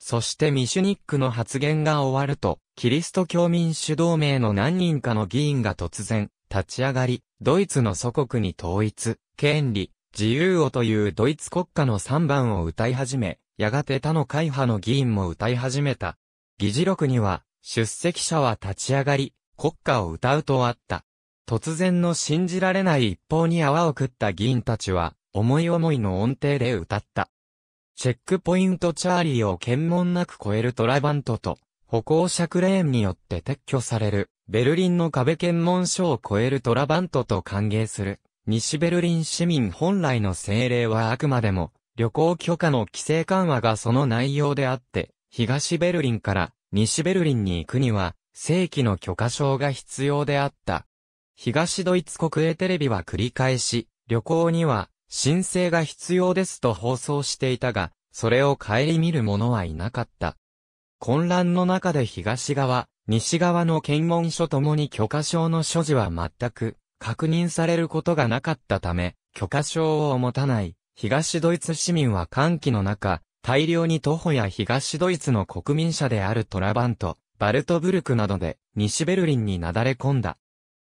そしてミシュニックの発言が終わると、キリスト教民主同盟の何人かの議員が突然、立ち上がり、ドイツの祖国に統一、権利、自由をというドイツ国家の3番を歌い始め、やがて他の会派の議員も歌い始めた。議事録には、出席者は立ち上がり、国歌を歌うとあった。突然の信じられない一方に泡を食った議員たちは、思い思いの音程で歌った。チェックポイントチャーリーを検問なく超えるトラバントと、歩行者クレーンによって撤去される、ベルリンの壁検問所を超えるトラバントと歓迎する、西ベルリン市民本来の精霊はあくまでも、旅行許可の規制緩和がその内容であって、東ベルリンから西ベルリンに行くには、正規の許可証が必要であった。東ドイツ国営テレビは繰り返し、旅行には申請が必要ですと放送していたが、それを顧みる者はいなかった。混乱の中で東側、西側の検問所ともに許可証の所持は全く確認されることがなかったため、許可証を持たない東ドイツ市民は歓喜の中、大量に徒歩や東ドイツの国民車であるトラバント、バルトブルクなどで西ベルリンになだれ込んだ。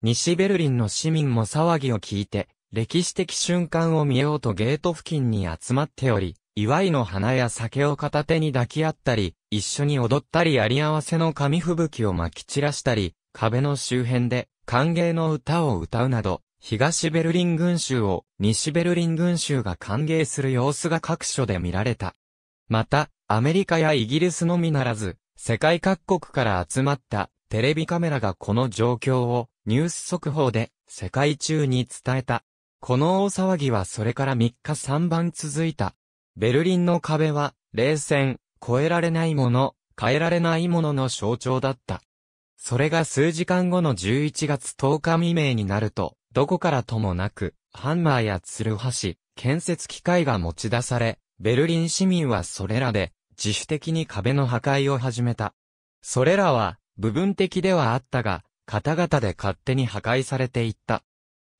西ベルリンの市民も騒ぎを聞いて、歴史的瞬間を見ようとゲート付近に集まっており、祝いの花や酒を片手に抱き合ったり、一緒に踊ったりあり合わせの紙吹雪を撒き散らしたり、壁の周辺で歓迎の歌を歌うなど、東ベルリン群衆を西ベルリン群衆が歓迎する様子が各所で見られた。また、アメリカやイギリスのみならず、世界各国から集まったテレビカメラがこの状況をニュース速報で世界中に伝えた。この大騒ぎはそれから3日3番続いた。ベルリンの壁は冷戦、越えられないもの、変えられないものの象徴だった。それが数時間後の11月10日未明になると、どこからともなく、ハンマーやツルハシ、建設機械が持ち出され、ベルリン市民はそれらで、自主的に壁の破壊を始めた。それらは、部分的ではあったが、方々で勝手に破壊されていった。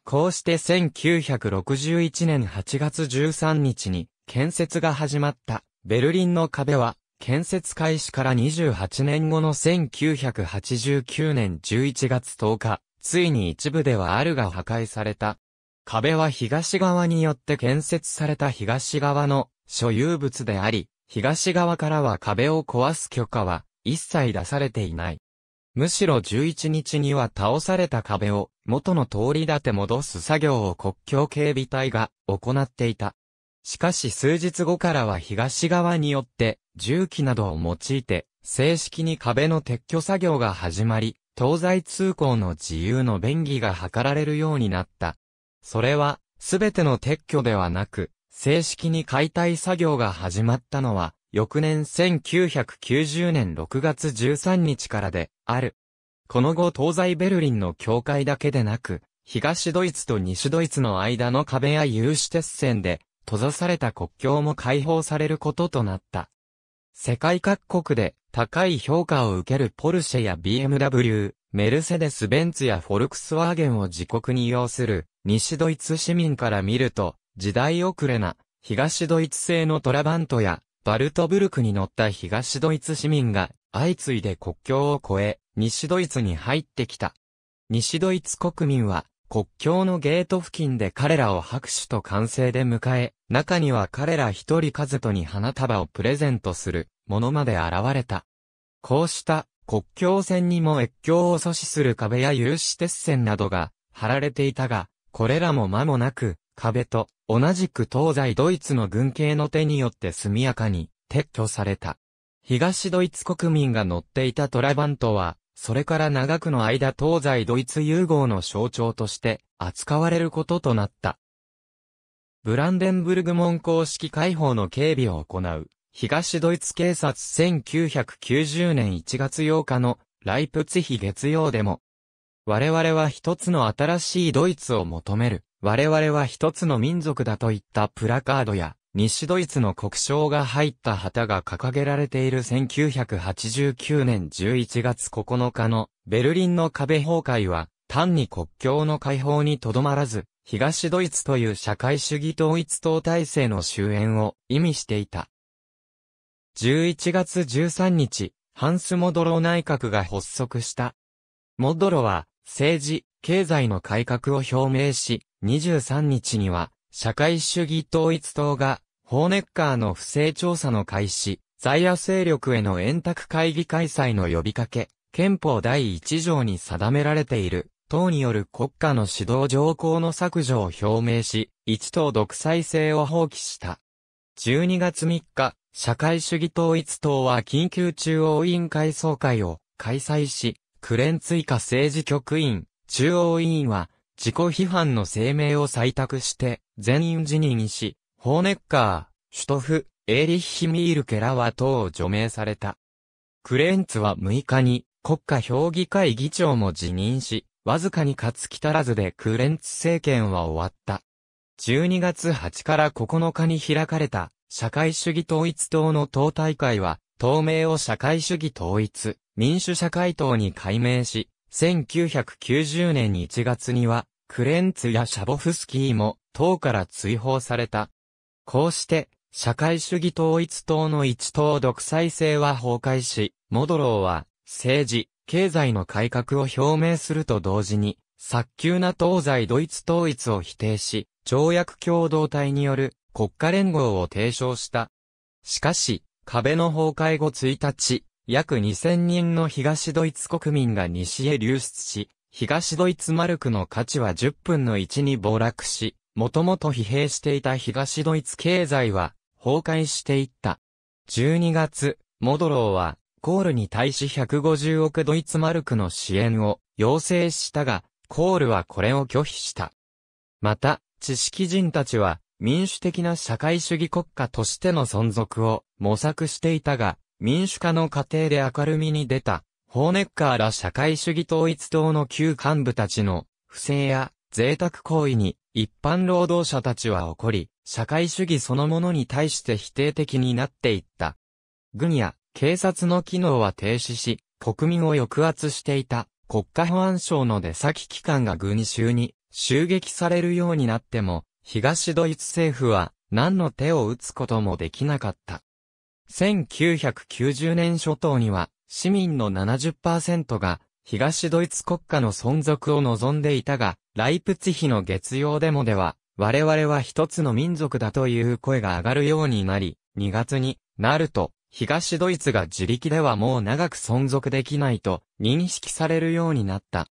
こうして1961年8月13日に建設が始まったベルリンの壁は建設開始から28年後の1989年11月10日、ついに一部ではあるが破壊された。壁は東側によって建設された東側の所有物であり、東側からは壁を壊す許可は一切出されていない。むしろ11日には倒された壁を元の通り立て戻す作業を国境警備隊が行っていた。しかし数日後からは東側によって重機などを用いて正式に壁の撤去作業が始まり、東西通行の自由の便宜が図られるようになった。それは、すべての撤去ではなく、正式に解体作業が始まったのは、翌年1990年6月13日からで、ある。この後東西ベルリンの境界だけでなく、東ドイツと西ドイツの間の壁や有刺鉄線で、閉ざされた国境も解放されることとなった。世界各国で高い評価を受けるポルシェや BMW、メルセデス・ベンツやフォルクスワーゲンを自国に要する西ドイツ市民から見ると時代遅れな東ドイツ製のトラバントやバルトブルクに乗った東ドイツ市民が相次いで国境を越え西ドイツに入ってきた。西ドイツ国民は国境のゲート付近で彼らを拍手と歓声で迎え、中には彼ら一人数とに花束をプレゼントするものまで現れた。こうした国境線にも越境を阻止する壁や有刺鉄線などが張られていたが、これらも間もなく壁と同じく東西ドイツの軍系の手によって速やかに撤去された。東ドイツ国民が乗っていたトラバントは、それから長くの間東西ドイツ融合の象徴として扱われることとなった。ブランデンブルグ門公式解放の警備を行う東ドイツ警察1990年1月8日のライプツヒ月曜でも、我々は一つの新しいドイツを求める、我々は一つの民族だといったプラカードや、西ドイツの国章が入った旗が掲げられている1989年11月9日のベルリンの壁崩壊は単に国境の解放にとどまらず東ドイツという社会主義統一党体制の終焉を意味していた。11月13日、ハンス・モドロ内閣が発足した。モドロは、政治、経済の改革を表明し、23日には、社会主義統一党が、ホーネッカーの不正調査の開始、在野勢力への円卓会議開催の呼びかけ、憲法第1条に定められている、党による国家の指導条項の削除を表明し、一党独裁制を放棄した。12月3日、社会主義統一党は緊急中央委員会総会を開催し、クレン追加政治局員、中央委員は、自己批判の声明を採択して、全員辞任し、ホーネッカー、シュトフ、エーリッヒ・ミール・ケラは党を除名された。クレンツは6日に、国家評議会議長も辞任し、わずかに勝つき足らずでクレンツ政権は終わった。12月8から9日に開かれた社会主義統一党の党大会は、党名を社会主義統一、民主社会党に改名し、1990年1月には、クレンツやシャボフスキーも党から追放された。こうして、社会主義統一党の一党独裁制は崩壊し、モドローは、政治、経済の改革を表明すると同時に、早急な東西ドイツ統一を否定し、条約共同体による国家連合を提唱した。しかし、壁の崩壊後1日、約2000人の東ドイツ国民が西へ流出し、東ドイツマルクの価値は10分の1に暴落し、もともと疲弊していた東ドイツ経済は崩壊していった。12月、モドローは、コールに対し150億ドイツマルクの支援を要請したが、コールはこれを拒否した。また、知識人たちは、民主的な社会主義国家としての存続を模索していたが、民主化の過程で明るみに出た、ホーネッカーら社会主義統一党の旧幹部たちの不正や贅沢行為に一般労働者たちは怒り、社会主義そのものに対して否定的になっていった。軍や警察の機能は停止し、国民を抑圧していた国家保安省の出先機関が軍衆に襲撃されるようになっても、東ドイツ政府は何の手を打つこともできなかった。1990年初頭には市民の70%が東ドイツ国家の存続を望んでいたが、ライプツヒの月曜デモでは、我々は一つの民族だという声が上がるようになり、2月になると、東ドイツが自力ではもう長く存続できないと認識されるようになった。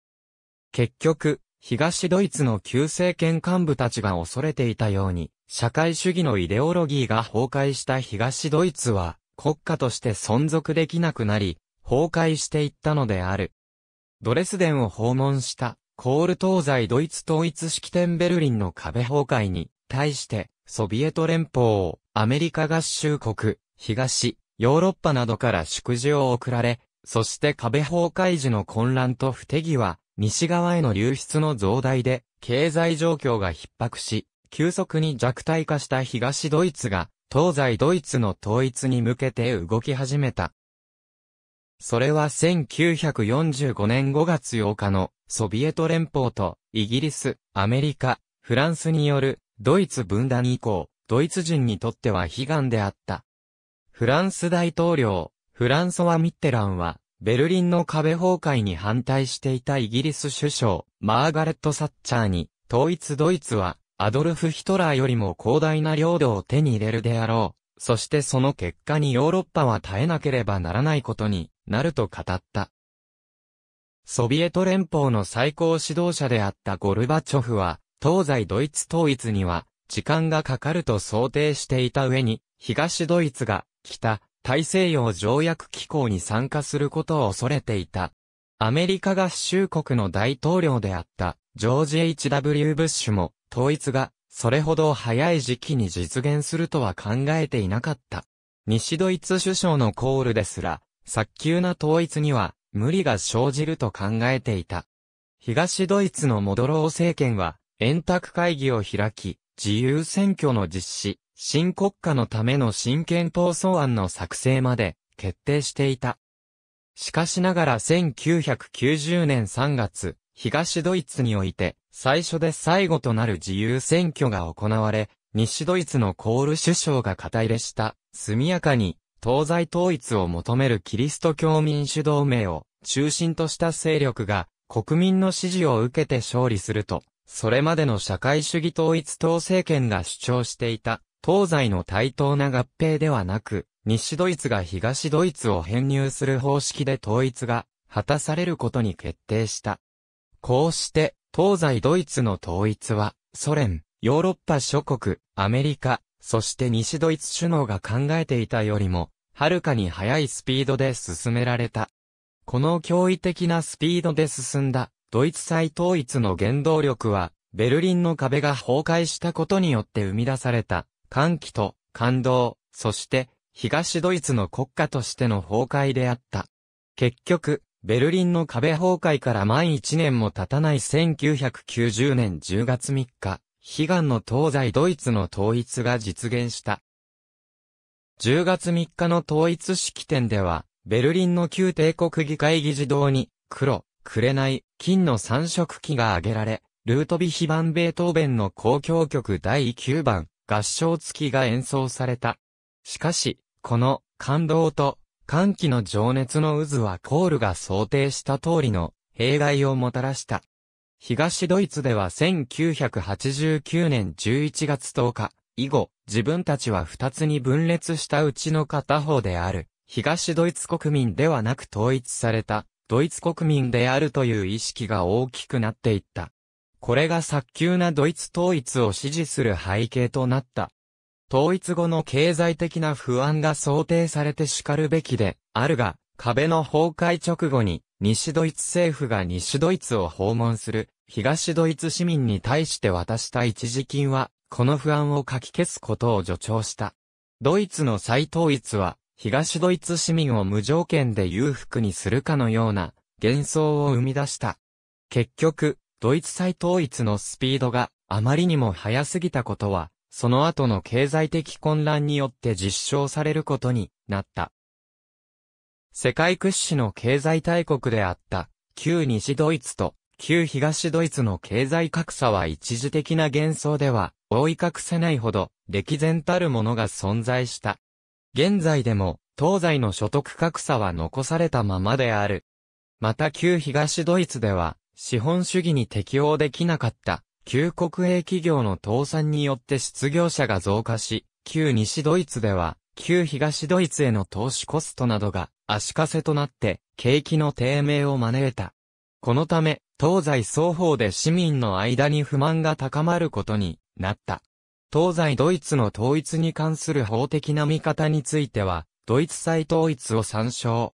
結局、東ドイツの旧政権幹部たちが恐れていたように、社会主義のイデオロギーが崩壊した東ドイツは、国家として存続できなくなり、崩壊していったのである。ドレスデンを訪問した、コール東西ドイツ統一式典ベルリンの壁崩壊に、対して、ソビエト連邦、アメリカ合衆国、東、ヨーロッパなどから祝辞を送られ、そして壁崩壊時の混乱と不手際、西側への流出の増大で、経済状況が逼迫し、急速に弱体化した東ドイツが、東西ドイツの統一に向けて動き始めた。それは1945年5月8日のソビエト連邦とイギリス、アメリカ、フランスによるドイツ分断以降、ドイツ人にとっては悲願であった。フランス大統領、フランソワ・ミッテランはベルリンの壁崩壊に反対していたイギリス首相、マーガレット・サッチャーに、統一ドイツは、アドルフ・ヒトラーよりも広大な領土を手に入れるであろう。そしてその結果にヨーロッパは耐えなければならないことになると語った。ソビエト連邦の最高指導者であったゴルバチョフは、東西ドイツ統一には、時間がかかると想定していた上に、東ドイツが、北、大西洋条約機構に参加することを恐れていた。アメリカ合衆国の大統領であったジョージ・ H.W. ブッシュも統一がそれほど早い時期に実現するとは考えていなかった。西ドイツ首相のコールですら、早急な統一には無理が生じると考えていた。東ドイツのモドロー政権は、円卓会議を開き、自由選挙の実施、新国家のための新憲法草案の作成まで決定していた。しかしながら1990年3月、東ドイツにおいて最初で最後となる自由選挙が行われ、西ドイツのコール首相が肩入れした、速やかに東西統一を求めるキリスト教民主同盟を中心とした勢力が国民の支持を受けて勝利すると、それまでの社会主義統一党政権が主張していた東西の対等な合併ではなく、西ドイツが東ドイツを編入する方式で統一が果たされることに決定した。こうして、東西ドイツの統一は、ソ連、ヨーロッパ諸国、アメリカ、そして西ドイツ首脳が考えていたよりも、はるかに速いスピードで進められた。この驚異的なスピードで進んだ、ドイツ再統一の原動力は、ベルリンの壁が崩壊したことによって生み出された、歓喜と感動、そして東ドイツの国家としての崩壊であった。結局、ベルリンの壁崩壊から満1年も経たない1990年10月3日、悲願の東西ドイツの統一が実現した。10月3日の統一式典では、ベルリンの旧帝国議会議事堂に、黒、紅、金の三色旗が挙げられ、ルートビヒバンベートーベンの公共曲第9番、合唱付きが演奏された。しかし、この感動と歓喜の情熱の渦はコールが想定した通りの弊害をもたらした。東ドイツでは1989年11月10日以後、自分たちは二つに分裂したうちの片方である、東ドイツ国民ではなく統一された、ドイツ国民であるという意識が大きくなっていった。これが早急なドイツ統一を支持する背景となった。統一後の経済的な不安が想定されて叱るべきで、あるが、壁の崩壊直後に、西ドイツ政府が西ドイツを訪問する、東ドイツ市民に対して渡した一時金は、この不安をかき消すことを助長した。ドイツの再統一は、東ドイツ市民を無条件で裕福にするかのような、幻想を生み出した。結局、ドイツ再統一のスピードがあまりにも早すぎたことは、その後の経済的混乱によって実証されることになった。世界屈指の経済大国であった旧西ドイツと旧東ドイツの経済格差は一時的な幻想では覆い隠せないほど歴然たるものが存在した。現在でも東西の所得格差は残されたままである。また旧東ドイツでは資本主義に適応できなかった、旧国営企業の倒産によって失業者が増加し、旧西ドイツでは、旧東ドイツへの投資コストなどが足かせとなって、景気の低迷を招いた。このため、東西双方で市民の間に不満が高まることになった。東西ドイツの統一に関する法的な見方については、ドイツ再統一を参照。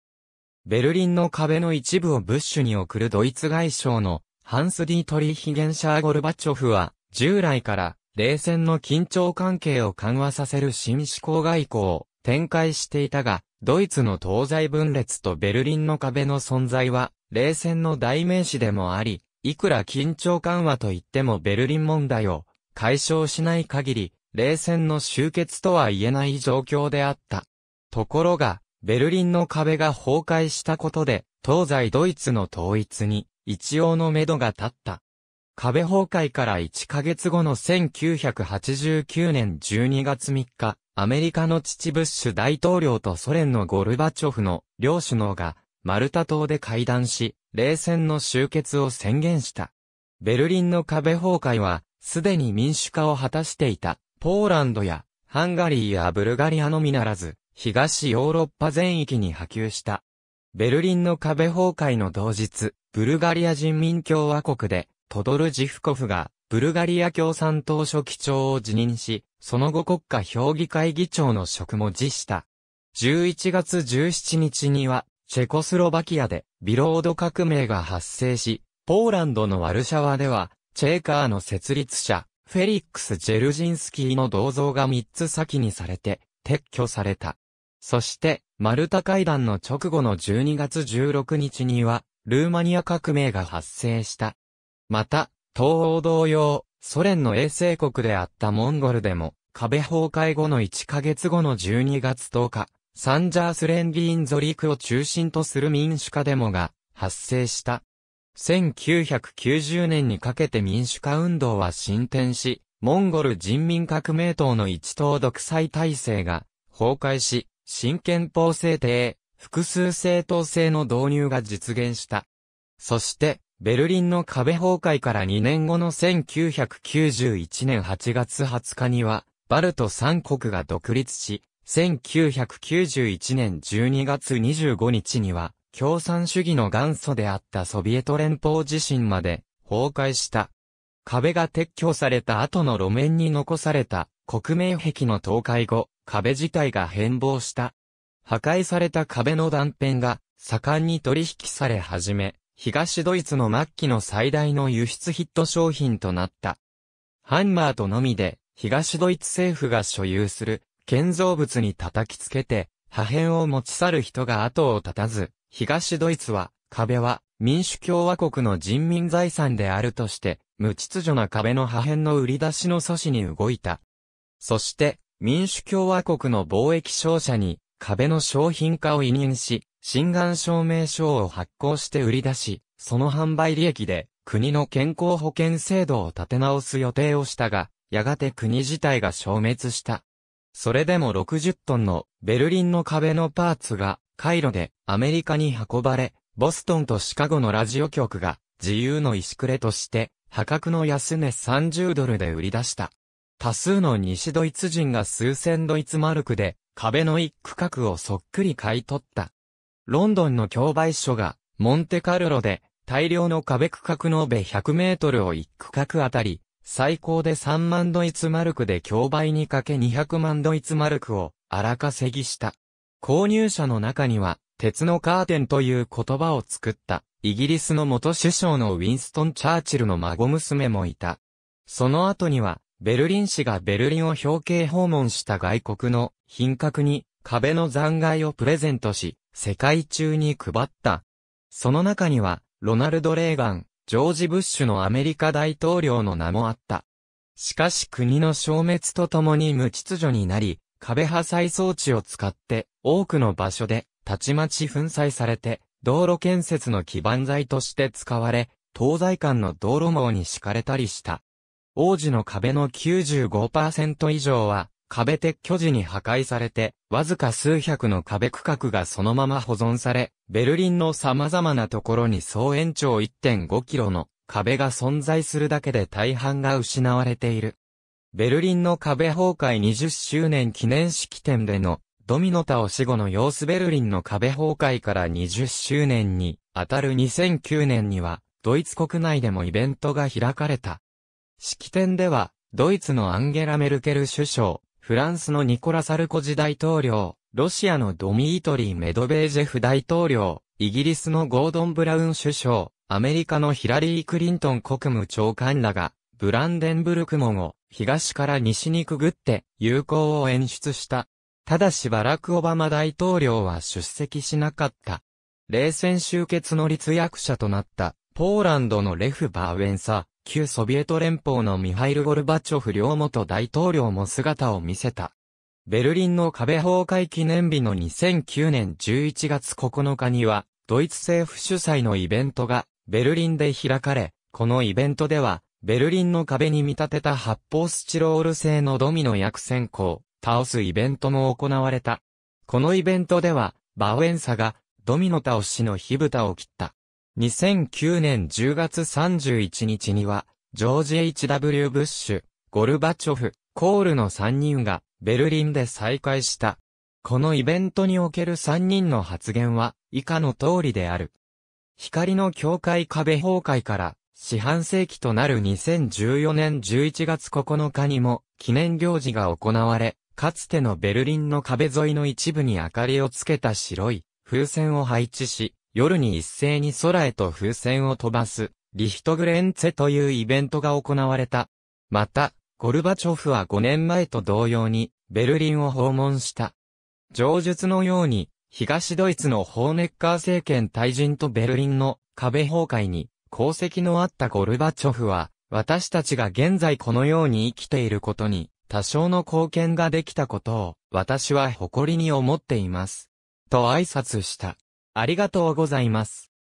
ベルリンの壁の一部をブッシュに送るドイツ外相のハンス・ディートリー・ヒゲンシャー・ゴルバチョフは、従来から冷戦の緊張関係を緩和させる新思考外交を展開していたが、ドイツの東西分裂とベルリンの壁の存在は、冷戦の代名詞でもあり、いくら緊張緩和といってもベルリン問題を解消しない限り、冷戦の終結とは言えない状況であった。ところが、ベルリンの壁が崩壊したことで、東西ドイツの統一に、一応の目処が立った。壁崩壊から1ヶ月後の1989年12月3日、アメリカの父ブッシュ大統領とソ連のゴルバチョフの両首脳がマルタ島で会談し、冷戦の終結を宣言した。ベルリンの壁崩壊は、すでに民主化を果たしていた、ポーランドや、ハンガリーやブルガリアのみならず、東ヨーロッパ全域に波及した。ベルリンの壁崩壊の同日、ブルガリア人民共和国で、トドル・ジフコフが、ブルガリア共産党書記長を辞任し、その後国家評議会議長の職も辞した。11月17日には、チェコスロバキアで、ビロード革命が発生し、ポーランドのワルシャワでは、チェーカーの設立者、フェリックス・ジェルジンスキーの銅像が3つ先にされて、撤去された。そして、マルタ会談の直後の12月16日には、ルーマニア革命が発生した。また、東欧同様、ソ連の衛星国であったモンゴルでも、壁崩壊後の1ヶ月後の12月10日、サンジャースレンビーンゾリクを中心とする民主化デモが発生した。1990年にかけて民主化運動は進展し、モンゴル人民革命党の一党独裁体制が崩壊し、新憲法制定、複数政党制の導入が実現した。そして、ベルリンの壁崩壊から2年後の1991年8月20日には、バルト3国が独立し、1991年12月25日には、共産主義の元祖であったソビエト連邦自身まで崩壊した。壁が撤去された後の路面に残された国名壁の倒壊後、壁自体が変貌した。破壊された壁の断片が盛んに取引され始め、東ドイツの末期の最大の輸出ヒット商品となった。ハンマーとのみで東ドイツ政府が所有する建造物に叩きつけて破片を持ち去る人が後を絶たず、東ドイツは壁は民主共和国の人民財産であるとして、無秩序な壁の破片の売り出しの阻止に動いた。そして、民主共和国の貿易商社に壁の商品化を委任し、心眼証明書を発行して売り出し、その販売利益で国の健康保険制度を立て直す予定をしたが、やがて国自体が消滅した。それでも60トンのベルリンの壁のパーツが回路でアメリカに運ばれ、ボストンとシカゴのラジオ局が自由の石くれとして破格の安値30ドルで売り出した。多数の西ドイツ人が数千ドイツマルクで、壁の一区画をそっくり買い取った。ロンドンの競売所が、モンテカルロで、大量の壁区画のべ100メートルを一区画あたり、最高で3万ドイツマルクで競売にかけ200万ドイツマルクを荒稼ぎした。購入者の中には、鉄のカーテンという言葉を作った、イギリスの元首相のウィンストン・チャーチルの孫娘もいた。その後には、ベルリン市がベルリンを表敬訪問した外国の品格に壁の残骸をプレゼントし、世界中に配った。その中には、ロナルド・レーガン、ジョージ・ブッシュのアメリカ大統領の名もあった。しかし国の消滅とともに無秩序になり、壁破砕装置を使って多くの場所でたちまち粉砕されて道路建設の基盤材として使われ、東西間の道路網に敷かれたりした。王子の壁の95%以上は壁撤去時に破壊されて、わずか数百の壁区画がそのまま保存され、ベルリンの様々なところに総延長1.5キロの壁が存在するだけで大半が失われている。ベルリンの壁崩壊20周年記念式典でのドミノ倒し後の様子ベルリンの壁崩壊から20周年に当たる2009年にはドイツ国内でもイベントが開かれた。式典では、ドイツのアンゲラ・メルケル首相、フランスのニコラ・サルコジ大統領、ロシアのドミートリー・メドベージェフ大統領、イギリスのゴードン・ブラウン首相、アメリカのヒラリー・クリントン国務長官らが、ブランデンブルク門を東から西にくぐって友好を演出した。ただしバラク・オバマ大統領は出席しなかった。冷戦終結の立役者となったポーランドのレフ・バーウェンサ、旧ソビエト連邦のミハイル・ゴルバチョフ両元大統領も姿を見せた。ベルリンの壁崩壊記念日の2009年11月9日には、ドイツ政府主催のイベントがベルリンで開かれ、このイベントでは、ベルリンの壁に見立てた発泡スチロール製のドミノ薬苦戦倒すイベントも行われた。このイベントでは、バウエンサがドミノ倒しの火蓋を切った。2009年10月31日には、ジョージ・ H.W. ブッシュ、ゴルバチョフ、コールの3人が、ベルリンで再会した。このイベントにおける3人の発言は、以下の通りである。光の境界壁崩壊から、四半世紀となる2014年11月9日にも、記念行事が行われ、かつてのベルリンの壁沿いの一部に明かりをつけた白い風船を配置し、夜に一斉に空へと風船を飛ばす、リヒトグレンツェというイベントが行われた。また、ゴルバチョフは5年前と同様に、ベルリンを訪問した。上述のように、東ドイツのホーネッカー政権退陣とベルリンの壁崩壊に功績のあったゴルバチョフは、私たちが現在このように生きていることに、多少の貢献ができたことを、私は誇りに思っています。と挨拶した。ありがとうございます。